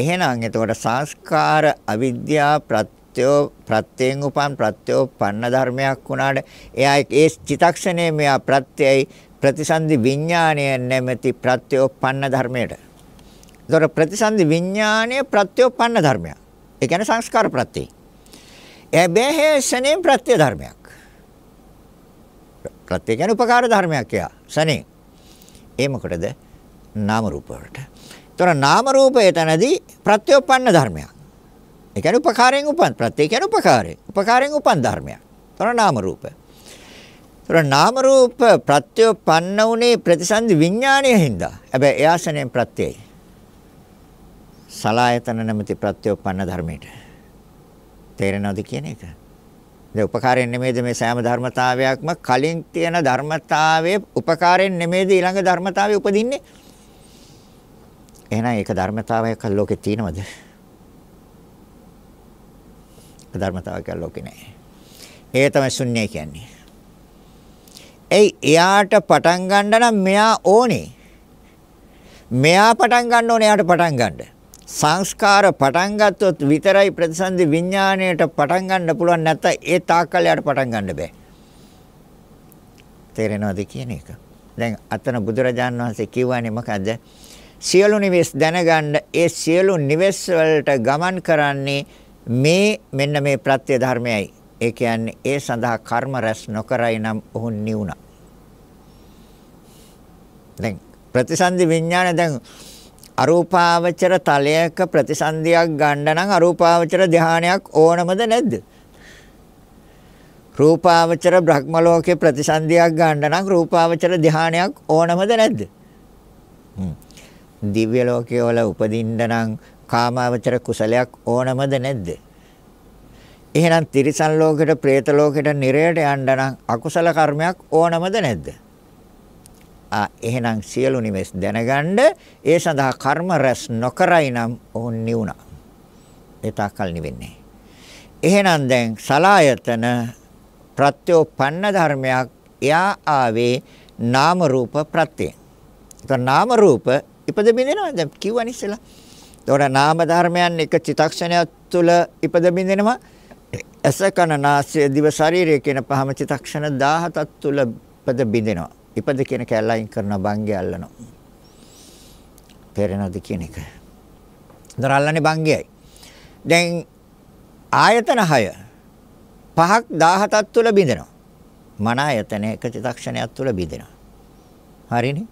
එහෙනම් එතකොට සංස්කාර අවිද්‍යා ප්‍රත්‍ය ප්‍රත්‍යෝ ප්‍රත්‍යයෙන් උපන් ප්‍රත්‍යෝපන්න ධර්මයක් වුණාට එයා ඒ චිතක්ෂණය මෙයා ප්‍රත්‍යයයි ප්‍රතිසන්දි විඥාණය නැමැති ප්‍රත්‍යෝපන්න ධර්මයට. ඒතොර ප්‍රතිසන්දි විඥාණය ප්‍රත්‍යෝපන්න ධර්මයක්. ඒ කියන්නේ සංස්කාර ප්‍රත්‍යය. එය බෙහෙසනේ ප්‍රත්‍ය ධර්මයක්. ප්‍රත්‍ය කියන්නේ උපකාර ධර්මයක් එයා. සනේ. ඒ මොකටද? නාම රූප වලට. ඒතොර නාම රූපය තනදී ප්‍රත්‍යෝපන්න ධර්මයක්. ඒ කියන්නේ උපකාරයෙන් උපන් ප්‍රත්‍ය කියන්නේ උපකාරයෙන්. උපකාරයෙන් උපන් ධර්මයක්. ඒතර නාම රූප. ඒතර නාම රූප ප්‍රත්‍යපන්න උනේ ප්‍රතිසන්දි විඥාණය හින්දා. හැබැයි එයාසනෙන් ප්‍රත්‍යයයි. සලායතන නැමැති ප්‍රත්‍යපන්න ධර්මයට. තේරෙනවද කියන එක? දැන් උපකාරයෙන් නෙමෙයිද මේ සෑම ධර්මතාවයක්ම කලින් තියෙන ධර්මතාවයේ උපකාරයෙන් නෙමෙයිද ඊළඟ ධර්මතාවයේ උපදින්නේ? එහෙනම් ඒක ධර්මතාවයක් ලෝකේ තියෙනවද? ධර්මතාවයක් ලෝකේ නැහැ. ඒ තමයි ශුන්‍යය කියන්නේ. ඒ එයාට පටන් ගන්න නම් මෙයා ඕනේ. මෙයා පටන් ගන්න ඕනේ එයාට පටන් ගන්න. සංස්කාර පටන් ගත්තොත් විතරයි ප්‍රතිසන්දි විඥාණයට පටන් ගන්න පුළුවන් නැත්නම් ඒ තාක්කල් එයාට පටන් ගන්න බෑ. තේරෙනවද කියන එක? දැන් අතන බුදුරජාන් වහන්සේ කියවනේ මොකද්ද? සියලු නිවෙස් දැනගන්න ඒ සියලු නිවෙස් වලට ගමන් කරන්නේ මේ මෙන්න මේ ප්‍රත්‍ය ධර්මයයි. ඒ කියන්නේ ඒ සඳහා කර්ම රැස් නොකරයි නම් ඔහු නිවුණා. දැන් ප්‍රතිසන්දි විඥාන දැන් අරූපාවචර තලයක ප්‍රතිසන්දියක් ගන්න නම් අරූපාවචර ධානයක් ඕනමද නැද්ද? රූපාවචර බ්‍රහ්ම ලෝකේ ප්‍රතිසන්දියක් ගන්න නම් රූපාවචර ධානයක් ඕනමද නැද්ද? හ්ම්. දිව්‍ය ලෝකයේ වල උපදින්න නම් කාමාවචර කුසලයක් ඕනමද නැද්ද? එහෙනම් තිරිසන් ලෝකෙට, പ്രേත ලෝකෙට, නිරයට යන්න නම් අකුසල කර්මයක් ඕනමද නැද්ද? ආ එහෙනම් සියලු නිවෙස් දැනගන්න ඒ සඳහා කර්ම රැස් නොකරයි නම් ඔවුන් නිවුණා. ඒ තාකල් නිවෙන්නේ. එහෙනම් දැන් සලායතන ප්‍රත්‍යෝපන්න ධර්මයක් එයා ආවේ නාම රූප ප්‍රත්‍යයෙන්. ඒක නාම රූප ඉපද බින්දෙනවා දැන් කිව්වනේ ඉස්සෙල්ලා. එතකොට නාම ධර්මයන් එක චිතක්ෂණයක් තුළ ඉපද බින්දෙනවා. ඇස කන නාසය දිව ශරීරය කියන පහම චිතක්ෂණ 17ක් තුළ ඉපද බින්දෙනවා. ඉපද කියන කැලයින් කරන බංගය අල්ලනවා. පෙරෙනද කියන එක. දර අල්ලන්නේ බංගයයි. දැන් ආයතන 6 පහක් 17ක් තුළ බින්දෙනවා. මන ආයතන එක චිතක්ෂණයක් තුළ බින්දෙනවා. හරිනේ?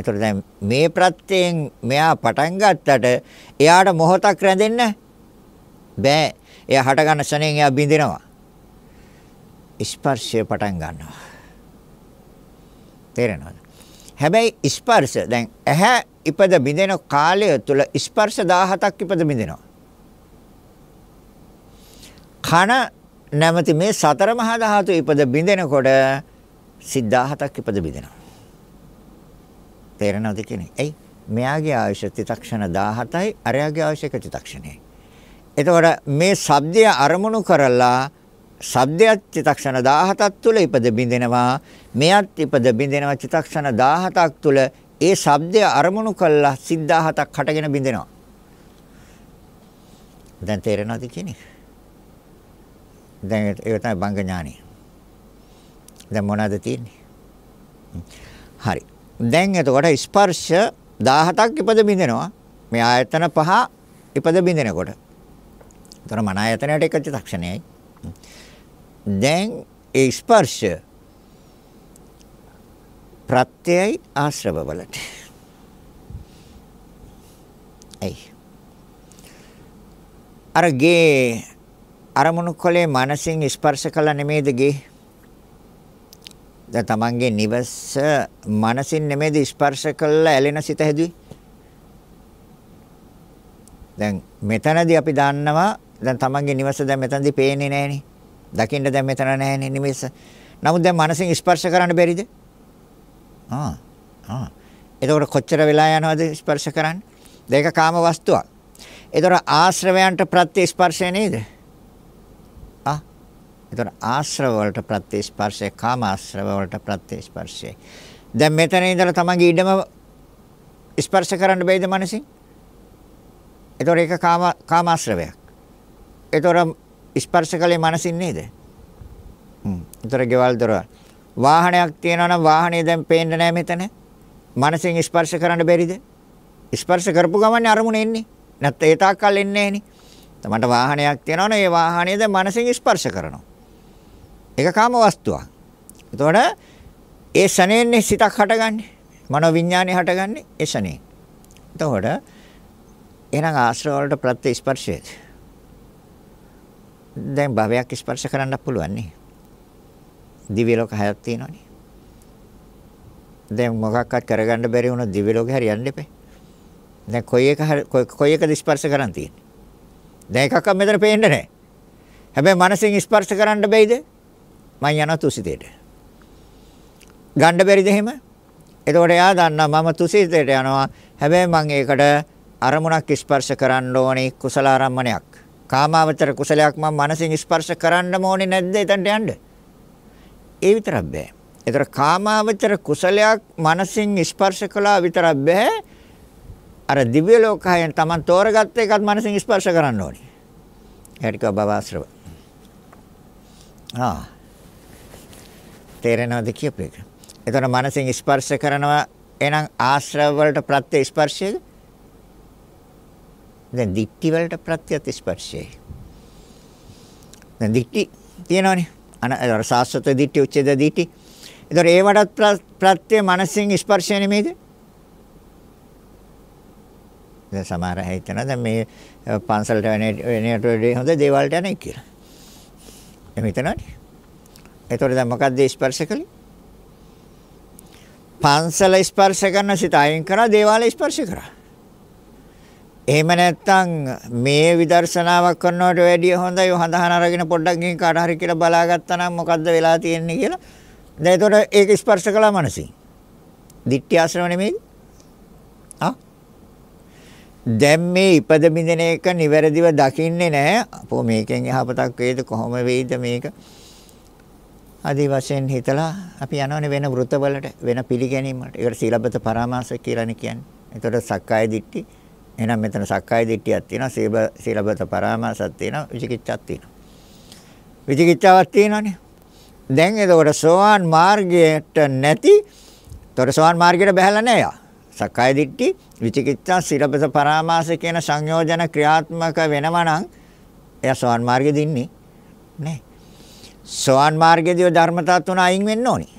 ඒතර දැන් මේ ප්‍රත්‍යයෙන් මෙයා පටන් ගත්තට එයාට මොහොතක් රැඳෙන්න බෑ. එයා හට ගන්න ශරණයෙන් එයා බිඳිනවා. ස්පර්ශය පටන් ගන්නවා. තේරෙනවද? හැබැයි ස්පර්ශ දැන් ඇහැ ඉපද බිඳෙන කාලය තුල ස්පර්ශ 17ක් ඉපද බිඳෙනවා. කන නැමැති මේ සතර මහා ධාතු ඉපද බිඳෙනකොට 107ක් ඉපද බිඳෙනවා. තේරෙනවද කියන්නේ? එයි මෙයාගේ ආයුෂ චිත්තක්ෂණ 17යි අරයාගේ ආයුෂ එක චිත්තක්ෂණේ. එතකොට මේ ශබ්දය අරමුණු කරලා ශබ්දයත් චිත්තක්ෂණ 17ක් තුල ඉපද බින්දෙනවා මෙයත් ඉපද බින්දෙනවා චිත්තක්ෂණ 17ක් තුල ඒ ශබ්දය අරමුණු කළා 117ක් හටගෙන බින්දෙනවා දැන් තේරෙනවද කියන්නේ දැන් ඒක තමයි බංග ඥානෙ දැන් මොනවද තියෙන්නේ හරි දැන් එතකොට ස්පර්ශ 18ක් ඉපද බිඳෙනවා. මේ ආයතන පහ ඉපද බිඳෙනකොට. එතන මන ආයතනයට එක චිත්තක්ෂණයයි. දැන් ඒ ස්පර්ශ ප්‍රත්‍යයයි ආශ්‍රව වලට. ඒ අර ගේ අරමුණු කොලේ මනසින් ස්පර්ශ කළා නෙමේද ගේ දැන් තමන්ගේ නිවස මනසින් නෙමෙයිද ස්පර්ශ කළා ඇලෙන සිත හැදුවේ. දැන් මෙතනදී අපි දන්නවා දැන් තමන්ගේ නිවස දැන් මෙතනදී පේන්නේ නැහෙනේ. දකින්න දැන් මෙතන නැහෙනේ නිවස. නමුත් දැන් මනසින් ස්පර්ශ කරන්න බැරිද? ආ ආ. එතකොට කොච්චර වෙලා යනවද ස්පර්ශ කරන්න? දෙක කාම වස්තුවක්. එතකොට ආශ්‍රවයන්ට ප්‍රත්‍ය ස්පර්ශය නේද? එතකොට ආශ්‍රව වලට ප්‍රත්‍ය ස්පර්ශය, කාම ආශ්‍රව වලට ප්‍රත්‍ය ස්පර්ශය. දැන් මෙතන ඉඳලා තමන්ගේ ඉඩම ස්පර්ශ කරන්න බැයිද මනසින්? එතකොට ඒක කාම කාම ආශ්‍රවයක්. එතකොට ස්පර්ශ කලේ මනසින් නේද? හ්ම්. එතකොට ගෙවල් දොරවල්. වාහනයක් තියෙනවා නම් වාහනේ දැන් පේන්න නෑ මෙතන. මනසින් ස්පර්ශ කරන්න බැරිද? ස්පර්ශ කරපු ගමන් අරමුණ එන්නේ. නැත්නම් ඒ තාක්කල් එන්නේ නෑනේ. තමන්ට වාහනයක් තියෙනවනේ ඒ වාහනේ දැන් මනසින් ස්පර්ශ කරනවා. ඒක කාම වස්තුවක්. එතකොට ඒ ශනේන්නේ සිතක් හටගන්නේ. මනෝ විඥානේ හටගන්නේ ඒ ශනේ. එතකොට එහෙනම් ආශ්‍රව වලට ප්‍රත්‍ය ස්පර්ශයද? දැන් භවයක් ස්පර්ශ කරන්න පුළුවන් නේ. දිව්‍ය ලෝක හයක් තියෙනවනේ. දැන් මොකක්වත් කරගන්න බැරි වුණොත් දිව්‍ය ලෝකේ හරියන්න එපේ. දැන් කොයි එක කොයි එකද ස්පර්ශ කරන් තියෙන්නේ? දැන් එකක්වත් මෙතන පේන්නේ නැහැ. හැබැයි මනසින් ස්පර්ශ කරන්න බැයිද? මං යනවා තුසිතේට. ගන්න බැරිද එහෙම? එතකොට එයා දන්නවා මම තුසිතේට යනවා. හැබැයි මං ඒකට අරමුණක් ස්පර්ශ කරන්න ඕනේ කුසල ආරම්මණයක්. කාමාවතර කුසලයක් මම මනසින් ස්පර්ශ කරන්නම ඕනේ නැද්ද එතනට යන්න? ඒ විතරක් බෑ. ඒතර කාමාවචර කුසලයක් මනසින් ස්පර්ශ කළා විතරක් බෑ. අර දිව්‍ය ලෝකයෙන් Taman තෝරගත්ත එකත් මනසින් ස්පර්ශ කරන්න ඕනේ. ඒකට කියව බවාශ්‍රව. ආ තේරෙනවද කියපු එක. එතකොට මනසින් ස්පර්ශ කරනවා එහෙනම් ආශ්‍රව වලට ප්‍රත්‍ය ස්පර්ශයද? දැන් දික්ටි වලට ප්‍රත්‍යත් ස්පර්ශයයි. දැන් දික්ටි තියෙනවනේ. අන අර සාස්වත දික්ටි උච්ඡේද දික්ටි. එතකොට ඒවටත් ප්‍රත්‍ය මනසින් ස්පර්ශය නෙමෙයිද? දැන් සමහර අය හිතනවා දැන් මේ පන්සලට වෙන වෙනට හොඳ දේවල්ට යන්නේ කියලා. එහෙම හිතනවානේ. එතකොට දැන් මොකද්ද ස්පර්ශ කළේ? පන්සල ස්පර්ශ කරන සිත අයින් කරා දේවාලය ස්පර්ශ කරා. එහෙම නැත්තම් මේ විදර්ශනාවක් කරනවට වැඩිය හොඳයි හඳහන අරගෙන පොඩ්ඩක් ගිහින් කාට හරි කියලා බලාගත්තා නම් මොකද්ද වෙලා තියෙන්නේ කියලා. දැන් එතකොට ඒක ස්පර්ශ කළා මනසින්. දිට්ඨි ආශ්‍රව නෙමෙයි. ආ දැන් මේ ඉපද බින්දන එක නිවැරදිව දකින්නේ නැහැ. අපෝ මේකෙන් යහපතක් වේද කොහොම වෙයිද මේක? ආදී වශයෙන් හිතලා අපි යනවනේ වෙන වෘතවලට වෙන පිළිගැනීමකට. ඒකට සීලබ්බත පරාමාස කියලානේ කියන්නේ. එතකොට සක්කාය දිට්ඨි. එහෙනම් මෙතන සක්කාය දිට්ඨියක් තියෙනවා. සීලබ්බත පරාමාසක් තියෙනවා. විචිකිච්ඡාවක් තියෙනවා. විචිකිච්ඡාවක් තියෙනවානේ. දැන් එතකොට සෝවාන් මාර්ගයට නැති තොර සෝවාන් මාර්ගයට බහැලා නෑ යා. සක්කාය දිට්ඨි විචිකිච්ඡා සිරබස පරාමාස කියන සංයෝජන ක්‍රියාත්මක වෙනවා නම් එයා සෝවාන් මාර්ගෙ දින්නේ නෑ. සෝවාන් මාර්ගයේදී ධර්මතා තුන අයින් වෙන්න ඕනේ.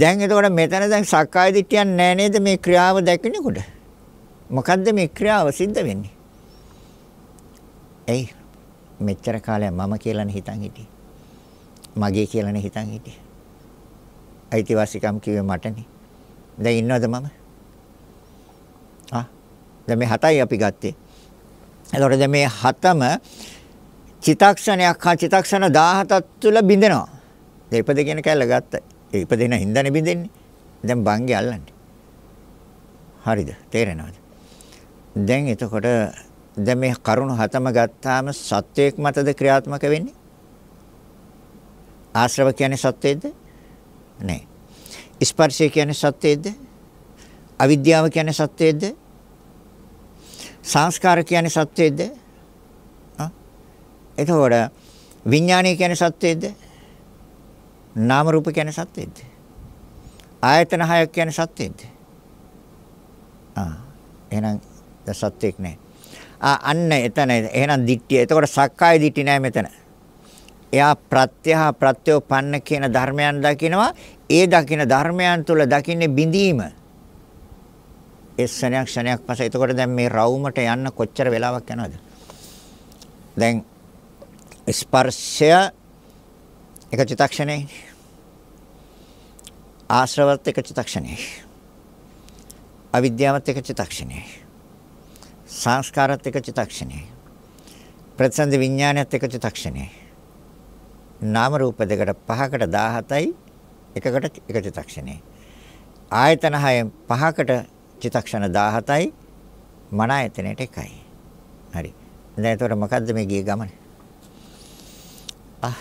දැන් එතකොට මෙතන දැන් සක්කාය දිට්ඨියක් නැහැ නේද මේ ක්‍රියාව දැකිනකොට? මොකද්ද මේ ක්‍රියාව සිද්ධ වෙන්නේ? එයි මෙච්චර කාලයක් මම කියලානේ හිතන් හිටියේ. මගේ කියලානේ හිතන් හිටියේ. අයිතිවාසිකම් කිව්වේ මටනේ. දැන් ඉන්නවද මම? ආ දැන් මේ හතයි අපි ගත්තේ. එතකොට දැන් මේ හතම චිතක්ෂණයක් හා චිතක්ෂණ 17ක් තුල බිඳෙනවා. ඉපද කියන කැල්ල ගත්ත. ඒ ඉපදෙන හින්දානේ බිඳෙන්නේ. දැන් බංගේ අල්ලන්නේ. හරිද? තේරෙනවද? දැන් එතකොට දැන් මේ කරුණ හතම ගත්තාම සත්‍යයක් මතද ක්‍රියාත්මක වෙන්නේ? ආශ්‍රව කියන්නේ සත්‍යයේද? නැහැ. ස්පර්ශය කියන්නේ සත්‍යයේද? අවිද්‍යාව කියන්නේ සත්‍යයේද? සංස්කාර කියන්නේ සත්‍යයේද? එතකොට විඥානය කියන්නේ සත්‍යයේද? නාම රූප කියන්නේ සත්‍යයේද? ආයතන හයක් කියන්නේ සත්‍යයේද? ආ එහෙනම් සත්‍යයක් නෑ. ආ අන්න එතන එහෙනම් දිට්ඨිය. එතකොට සක්කාය දිට්ඨි නෑ මෙතන. එයා ප්‍රත්‍යහ ප්‍රත්‍යෝපන්න කියන ධර්මයන් දකිනවා. ඒ දකින ධර්මයන් තුල දකින්නේ බිඳීම. ඒ ශණයක් ශණයක් පස්සේ එතකොට දැන් මේ රවුමට යන්න කොච්චර වෙලාවක් යනවද? දැන් ස්පර්ශය එක චිතක්ෂණේ ආශ්‍රවත් එක චිතක්ෂණේ අවිද්‍යාවත් එක චිතක්ෂණේ සංස්කාරත් එක චිතක්ෂණේ ප්‍රත්‍යන්ද විඥානයත් එක චිතක්ෂණේ නාම රූප දෙකට පහකට 17යි එකකට එක චිතක්ෂණේ ආයතන හයෙන් පහකට චිතක්ෂණ 17යි මන ආයතනයට එකයි හරි දැන් ඒතර මොකද්ද මේ ගියේ ගමනේ එපා.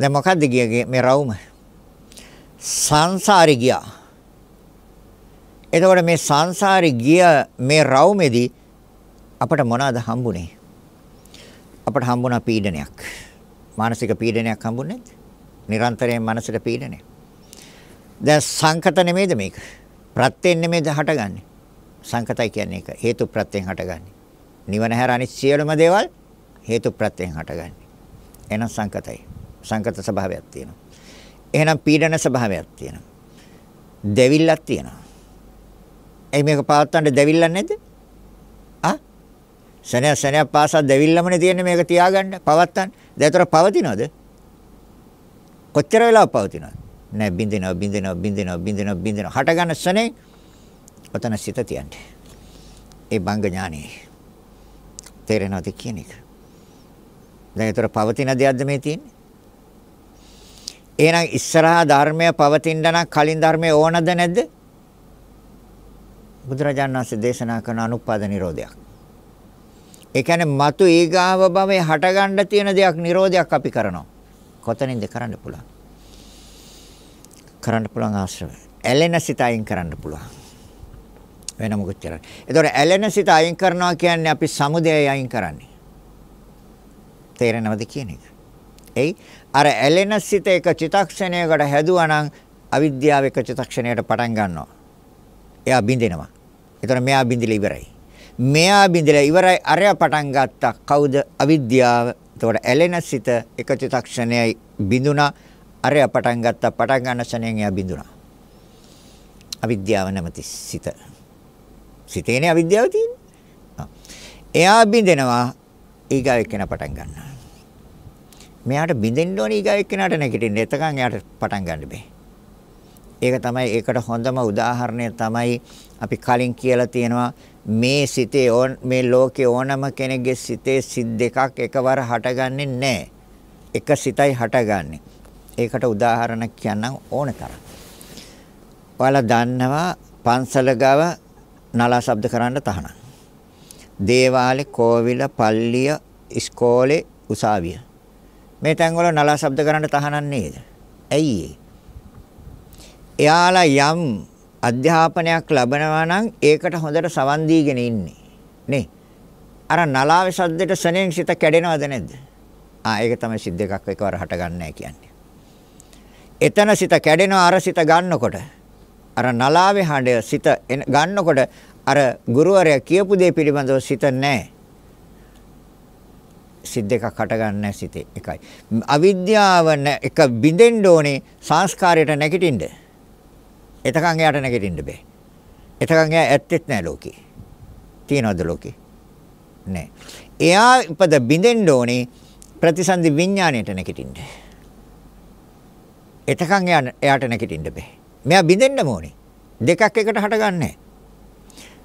දැන් මොකද්ද ගියේ මේ රවුම? සංසාරේ ගියා. එතකොට මේ සංසාරේ ගිය මේ රවුමේදී අපට මොනවද හම්බුනේ? අපට හම්බුණා පීඩනයක්. මානසික පීඩනයක් හම්බුනේ නැද්ද? නිරන්තරයෙන් මනසට පීඩනය. දැන් සංකත නෙමෙයිද මේක? ප්‍රත්‍යයෙන් නෙමෙයිද හටගන්නේ? සංකතයි කියන්නේ ඒක. හේතු ප්‍රත්‍යයෙන් හටගන්නේ. නිවන හැර අනිත් සියලුම දේවල් හේතු ප්‍රත්‍යයෙන් හටගන්නේ. එහෙනම් සංකතයි. සංකත ස්වභාවයක් තියෙනවා. එහෙනම් පීඩන ස්වභාවයක් තියෙනවා. දෙවිල්ලක් තියෙනවා. ඒ මේක පවත්තන්න දෙවිල්ලක් නැද්ද? ආ? සනය සනය පාසා දෙවිල්ලමනේ තියෙන්නේ මේක තියාගන්න පවත්තන්න. දැතර පවතිනවද? කොච්චර වෙලාවක් පවතිනවද? නෑ බින්දිනවා බින්දිනවා බින්දිනවා බින්දිනවා බින්දිනවා හට ගන්න සනේ ඔතන සිත තියන්නේ. ඒ බංග ඥානේ තේරෙනවද කියන එක. දැන් ඒතර පවතින දෙයක්ද මේ තියෙන්නේ? එහෙනම් ඉස්සරහා ධර්මය පවතින්න නම් කලින් ධර්මය ඕනද නැද්ද? බුදුරජාණන් වහන්සේ දේශනා කරන අනුපාද නිරෝධයක්. ඒ කියන්නේ మతు ඊගාව භවයේ හටගන්න තියෙන දෙයක් නිරෝධයක් අපි කරනවා. කොතනින්ද කරන්න පුළුවන්? කරන්න පුළුවන් ආශ්‍රවය. ඇලෙන සිත අයින් කරන්න පුළුවන්. වෙන මොකද කරන්නේ? ඒතකොට ඇලෙන සිත අයින් කරනවා කියන්නේ අපි සමුදය අයින් කරන්නේ. තේරෙනවද කියන එක. එයි අර ඇලෙන සිත එක චිතක්ෂණයකට හැදුවා නම් අවිද්‍යාව එක චිතක්ෂණයට පටන් ගන්නවා. එයා බින්දෙනවා. ඒතර මෙයා බින්දිලා ඉවරයි. මෙයා බින්දිලා ඉවරයි අරයා පටන් ගත්තා. කවුද? අවිද්‍යාව. එතකොට ඇලෙන සිත එක චිතක්ෂණයයි බිඳුණා. අරයා පටන් ගත්තා. පටන් ගන්න ශණයෙන් එයා බිඳුණා. අවිද්‍යාව නැමැති සිත. සිතේනේ අවිද්‍යාව තියෙන්නේ. එයා බින්දෙනවා ඊගාව එක්කෙනා පටන් ගන්නවා. මෙයාට බින්දෙන්න ඕනේ ඊගාව එක්කෙනාට නැගිටින්න. එතකන් එයාට පටන් ගන්න බෑ. ඒක තමයි ඒකට හොඳම උදාහරණය තමයි අපි කලින් කියලා තියෙනවා මේ සිතේ ඕන මේ ලෝකේ ඕනම කෙනෙක්ගේ සිතේ සිත් දෙකක් එකවර හටගන්නේ නැහැ. එක සිතයි හටගන්නේ. ඒකට උදාහරණ කියන්නම් ඕන තරම්. ඔයාලා දන්නවා පන්සල ගාව නලා ශබ්ද කරන්න තහනම්. දේවාලේ, කෝවිල, පල්ලිය, ඉස්කෝලේ, උසාවිය. මේ තැන්වල නලා ශබ්ද කරන්න තහනම් නේද? ඇයි එයාලා යම් අධ්‍යාපනයක් ලබනවා නම් ඒකට හොඳට සවන් දීගෙන ඉන්නේ. නේ? අර නලාවේ ශබ්දෙට සෙනෙන් සිත කැඩෙනවද නැද්ද? ආ ඒක තමයි සිද්ද එකක් එකවර හටගන්නේ කියන්නේ. එතන සිත කැඩෙනවා අර සිත ගන්නකොට. අර නලාවේ හඬ සිත ගන්නකොට අර ගුරුවරයා කියපු දේ පිළිබඳව සිත නැහැ. සිත් දෙකක් හටගන්නේ සිතේ එකයි. අවිද්‍යාව එක බිඳෙන්න ඕනේ සංස්කාරයට නැගිටින්න. එතකන් එයාට නැගිටින්න බෑ. එතකන් එයා ඇත්තෙත් නෑ ලෝකේ. තියනවද ලෝකේ? නෑ. එයා ඉපද බිඳෙන්න ඕනේ ප්‍රතිසන්දි විඥාණයට නැගිටින්න. එතකන් එයාට නැගිටින්න බෑ. මෙයා බිඳෙන්නම ඕනේ. දෙකක් එකට හටගන්නේ නෑ.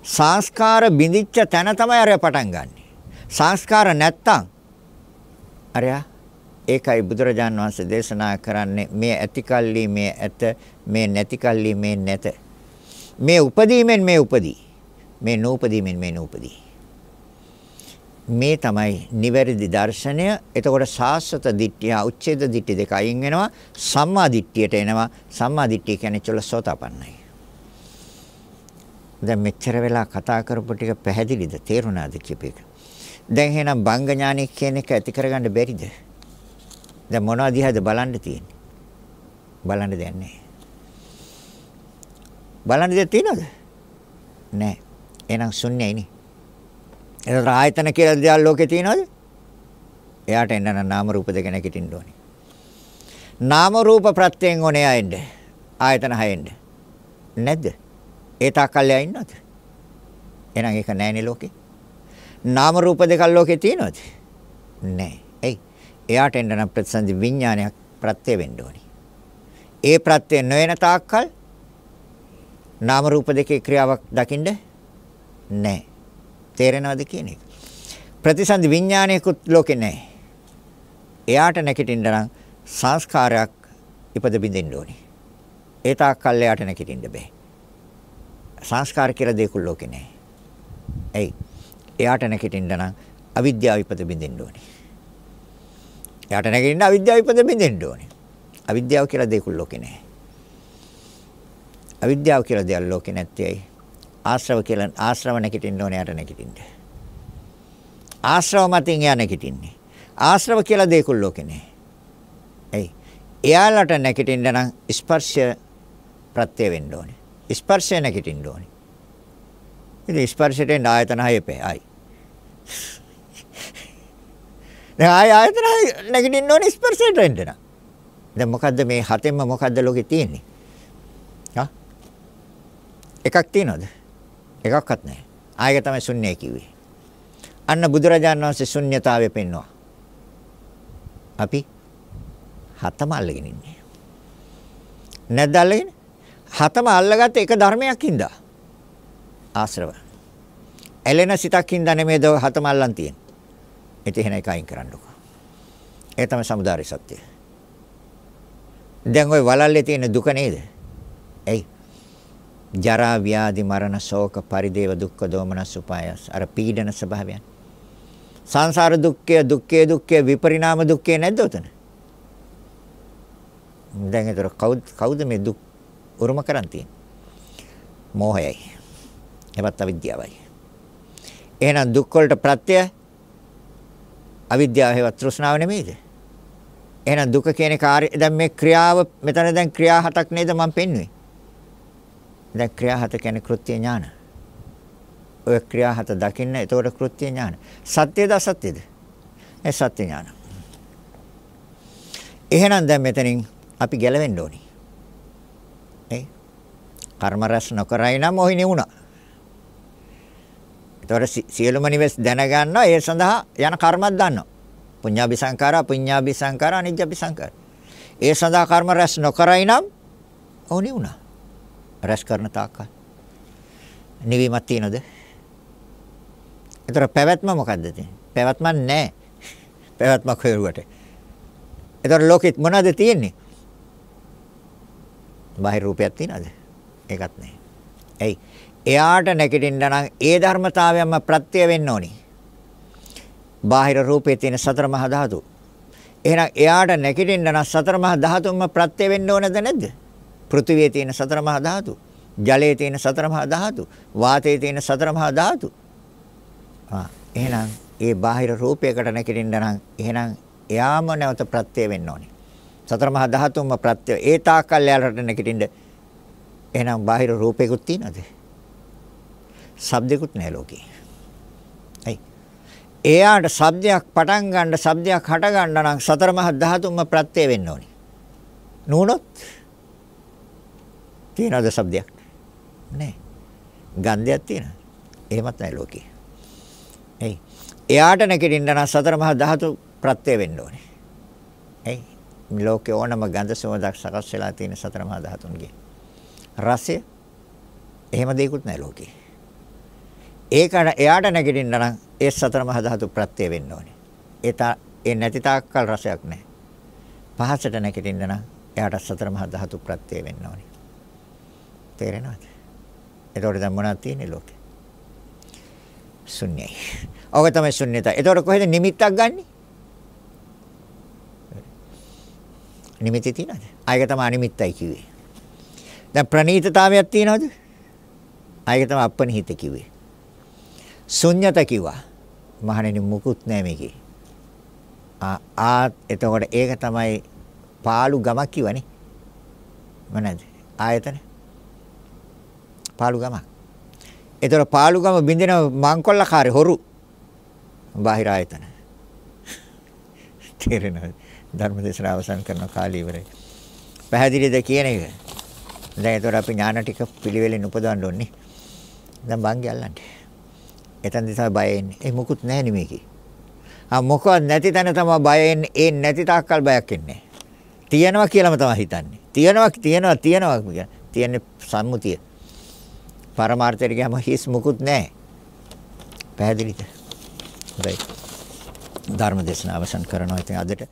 සංස්කාර බිඳිච්ච තැන තමයි අරය පටන් ගන්නෙ. සංස්කාර නැත්තම් අරයා ඒකයි බුදුරජාන් වහන්සේ දේශනා කරන්නේ මේ ඇතිකල්ලි මේ ඇත මේ නැතිකල්ලි මේ නැත මේ උපදීමෙන් මේ උපදී මේ නූපදීමෙන් මේ නූපදී මේ තමයි නිවැරදි දර්ශනය එතකොට සාස්වත දිට්ඨිය උච්ඡේද දිට්ඨි දෙක අයින් වෙනවා සම්මා දිට්ඨියට එනවා සම්මා දිට්ඨිය කියන්නේ චොලසෝතපන්නයි දැන් මෙච්චර වෙලා කතා කරපු ටික පැහැදිලිද තේරුණාද කියපේක. දැන් එහෙනම් බංග ඥානෙ කියන එක ඇති කරගන්න බැරිද? දැන් මොනවද දිහාද බලන්න තියෙන්නේ? බලන්න දෙයක් නැහැ. බලන්න දෙයක් තියෙනවද? නැහැ. එහෙනම් ශුන්‍යයි නේ. එතකොට ආයතන කියලා දෙයක් ලෝකේ තියෙනවද? එයාට එන්න නම් නාම රූප දෙක නැගිටින්න ඕනේ. නාම රූප ප්‍රත්‍යයෙන් ඕනේ ආයෙන්න. ආයතන හයෙන්න. නැද්ද? ඒ තාක්කල් එයා ඉන්නවද? එහෙනම් ඒක නැහැනේ ලෝකේ. නාම රූප දෙකක් ලෝකේ තියෙනවද? නැහැ. එයි. එයාට එන්න නම් ප්‍රතිසන්දි විඥානයක් ප්‍රත්‍ය වෙන්න ඕනේ. ඒ ප්‍රත්‍ය නොවන තාක්කල් නාම රූප දෙකේ ක්‍රියාවක් දකින්න නැහැ. තේරෙනවද කියන එක? ප්‍රතිසන්දි විඥානයකුත් ලෝකේ නැහැ. එයාට නැගිටින්න නම් සංස්කාරයක් ඉපද බින්දෙන්න ඕනේ. ඒ තාක්කල් එයාට නැගිටින්න බෑ. සංස්කාර කියලා දෙයක් ලෝකේ නැහැ. එයි. එයාට නැගිටින්න නම් අවිද්‍යාව විපත බින්දෙන්න ඕනේ. එයාට නැගිටින්න අවිද්‍යාව විපත බින්දෙන්න ඕනේ. අවිද්‍යාව කියලා දෙයක් ලෝකේ නැහැ. අවිද්‍යාව කියලා දෙයක් ලෝකේ නැත්තේයි. ආශ්‍රව කියලා ආශ්‍රව නැගිටින්න ඕනේ එයාට නැගිටින්න. ආශ්‍රව මතින් එයා නැගිටින්නේ. ආශ්‍රව කියලා දෙයක් ලෝකේ නැහැ. එයි. එයාලට නැගිටින්න නම් ස්පර්ශ ප්‍රත්‍ය වෙන්න ඕනේ. ස්පර්ශය නැගිටින්න ඕනේ. ඉතින් ස්පර්ශයට එන ආයතන හය පෙයි. දැන් ආය ආයතන නැගිටින්න ඕනේ ස්පර්ශයට එන්න. දැන් මොකද්ද මේ හතෙන්ම මොකද්ද ලෝකේ තියෙන්නේ? හා? එකක් තියනවද? එකක්වත් නැහැ. ආයක තමයි ශුන්‍යයි කිව්වේ. අන්න බුදුරජාණන් වහන්සේ ශුන්‍යතාවය පෙන්වනවා. අපි හතම අල්ලගෙන ඉන්නේ. නැද්ද අල්ලගෙන? හතම අල්ලගත්ත එක ධර්මයක් හින්දා. ආශ්‍රව. ඇලෙන සිතක් හින්දා නෙමෙයිද හතම අල්ලන් තියෙන්නේ. ඉතින් එහෙනම් එකයින් කරන්නකෝ. ඒ තමයි samudāri සත්‍ය. දැන් ওই වලල්ලේ තියෙන දුක නේද? ඇයි? ජරා ව්‍යාධි මරණ ශෝක පරිදේව දුක්ඛ දෝමනස් උපායස් අර පීඩන ස්වභාවයන් සංසාර දුක්ඛය දුක්ඛය දුක්ඛය විපරිණාම දුක්ඛය නැද්ද උතන දැන් ඒතර කවුද කවුද මේ දුක් උරුම කරන් තියෙන්නේ. මෝහයයි. එවත් අවිද්‍යාවයි. එහෙනම් දුක් වලට ප්‍රත්‍ය අවිද්‍යාව හේවත් තෘෂ්ණාව නෙමෙයිද? එහෙනම් දුක කියන කාර්ය දැන් මේ ක්‍රියාව මෙතන දැන් ක්‍රියා හතක් නේද මම පෙන්වුවේ. දැන් ක්‍රියා හත කියන්නේ කෘත්‍ය ඥාන. ඔය ක්‍රියා හත දකින්න එතකොට කෘත්‍ය ඥාන. සත්‍යද අසත්‍යද? ඒ සත්‍ය ඥාන. එහෙනම් දැන් මෙතනින් අපි ගැලවෙන්න ඕනේ. නේ. කර්ම රැස් නොකරයි නම් ඔහි නෙවුණා. ඒතොර සියලුම නිවෙස් දැනගන්නවා ඒ සඳහා යන කර්මත් දන්නවා. පුඤ්ඤාභි සංඛාර, අපුඤ්ඤාභි සංඛාර, අනිජ්ජාභි සංඛාර. ඒ සඳහා කර්ම රැස් නොකරයි නම් ඔහු නෙවුණා. රැස් කරන තාක්කල්. නිවීමක් තියනද? ඒතොර පැවැත්ම මොකද්ද තියෙන්නේ? පැවැත්මක් නැහැ. පැවැත්මක් හොයරුවට. ඒතොර ලෝකෙත් මොනවද තියෙන්නේ? බාහිර රූපයක් තියනද? ඒකත් නැහැ. එයි. එයාට නැගිටින්න නම් ඒ ධර්මතාවයම ප්‍රත්‍ය වෙන්න ඕනි. බාහිර රූපයේ තියෙන සතර මහා ධාතු. එහෙනම් එයාට නැගිටින්න නම් සතර මහා ධාතුන්ම ප්‍රත්‍ය වෙන්න ඕනද නැද්ද? පෘථිවියේ තියෙන සතර මහා ධාතු, ජලයේ තියෙන සතර මහා ධාතු, වාතයේ තියෙන සතර මහා ධාතු. ආ එහෙනම් ඒ බාහිර රූපයකට නැගිටින්න නම් එහෙනම් එයාම නැවත ප්‍රත්‍ය වෙන්න ඕනි. සතර මහා ධාතුන්ම ප්‍රත්‍ය ඒ තාකල් යාලට නැගිටින්න එහෙනම් බාහිර රූපයකුත් තියනද? ශබ්දයකුත් නැහැ ලෝකේ. ඇයි? එයාට ශබ්දයක් පටන් ගන්න ශබ්දයක් හට ගන්න නම් සතර මහා ධාතුන්ම ප්‍රත්‍ය වෙන්න ඕනේ. නුනොත් තියනද ශබ්දයක්? නැහැ. ගන්ධයක් තියනද? එහෙමත් නැහැ ලෝකේ. ඇයි? එයාට නැගිටින්න නම් සතර මහා ධාතු ප්‍රත්‍ය වෙන්න ඕනේ. ඇයි? ලෝකේ ඕනම ගඳ සුවඳක් සකස් වෙලා තියෙන සතර මහා ධාතුන්ගේ. රසය එහෙම දෙයක්වත් නැහැ ලෝකේ. ඒකට එයාට නැගිටින්න නම් ඒ සතර මහා ධාතු ප්‍රත්‍ය වෙන්න ඕනේ. ඒ ඒ නැති තාක්කල් රසයක් නැහැ. පහසට නැගිටින්න නම් එයාට සතර මහා ධාතු ප්‍රත්‍ය වෙන්න ඕනේ. තේරෙනවද? එතකොට දැන් මොනවද තියෙන්නේ ලෝකේ? ශුන්‍යයි. ඕක තමයි ශුන්‍යතාව. එතකොට කොහෙද නිමිත්තක් ගන්නෙ? නිමිති තියනද? ආයක තමයි අනිමිත්තයි කිව්වේ. දැන් ප්‍රනීතතාවයක් තියනවද? ආයක තමයි අපනිහිත කිව්වේ. ශුන්්‍යත කිව්වා. මහණෙනි මුකුත් නැහැ මේකේ. ආත් එතකොට ඒක තමයි පාළු ගමක් කිවනේ. මොනද? ආයතන. පාළු ගමක්. ඒතර පාළු ගම බින්දෙන මංකොල්ලකාරී හොරු. බාහිර ආයතන. තේරෙනවද? ධර්ම දේශනාව අවසන් කරන කාලය ඉවරයි. පැහැදිලිද කියන එක? දැන් ඒතර අපි ඥාන ටික පිළිවෙලින් උපදවන්න ඕනේ. දැන් බංගේ අල්ලන්න. එතනදි තමයි බය එන්නේ. ඒ මොකුත් නැහැ නේ මේකේ. ආ මොකවත් නැති තැන තමයි බය එන්නේ. ඒ නැති තාක්කල් බයක් එන්නේ නැහැ. තියනවා කියලාම තමයි හිතන්නේ. තියනවා තියනවා තියනවා කියන්නේ. තියන්නේ සම්මුතිය. පරමාර්ථයට ගියාම හිස් මොකුත් නැහැ. පැහැදිලිද? හොඳයි. ධර්ම දේශනාව අවසන් කරනවා. ඉතින් අදට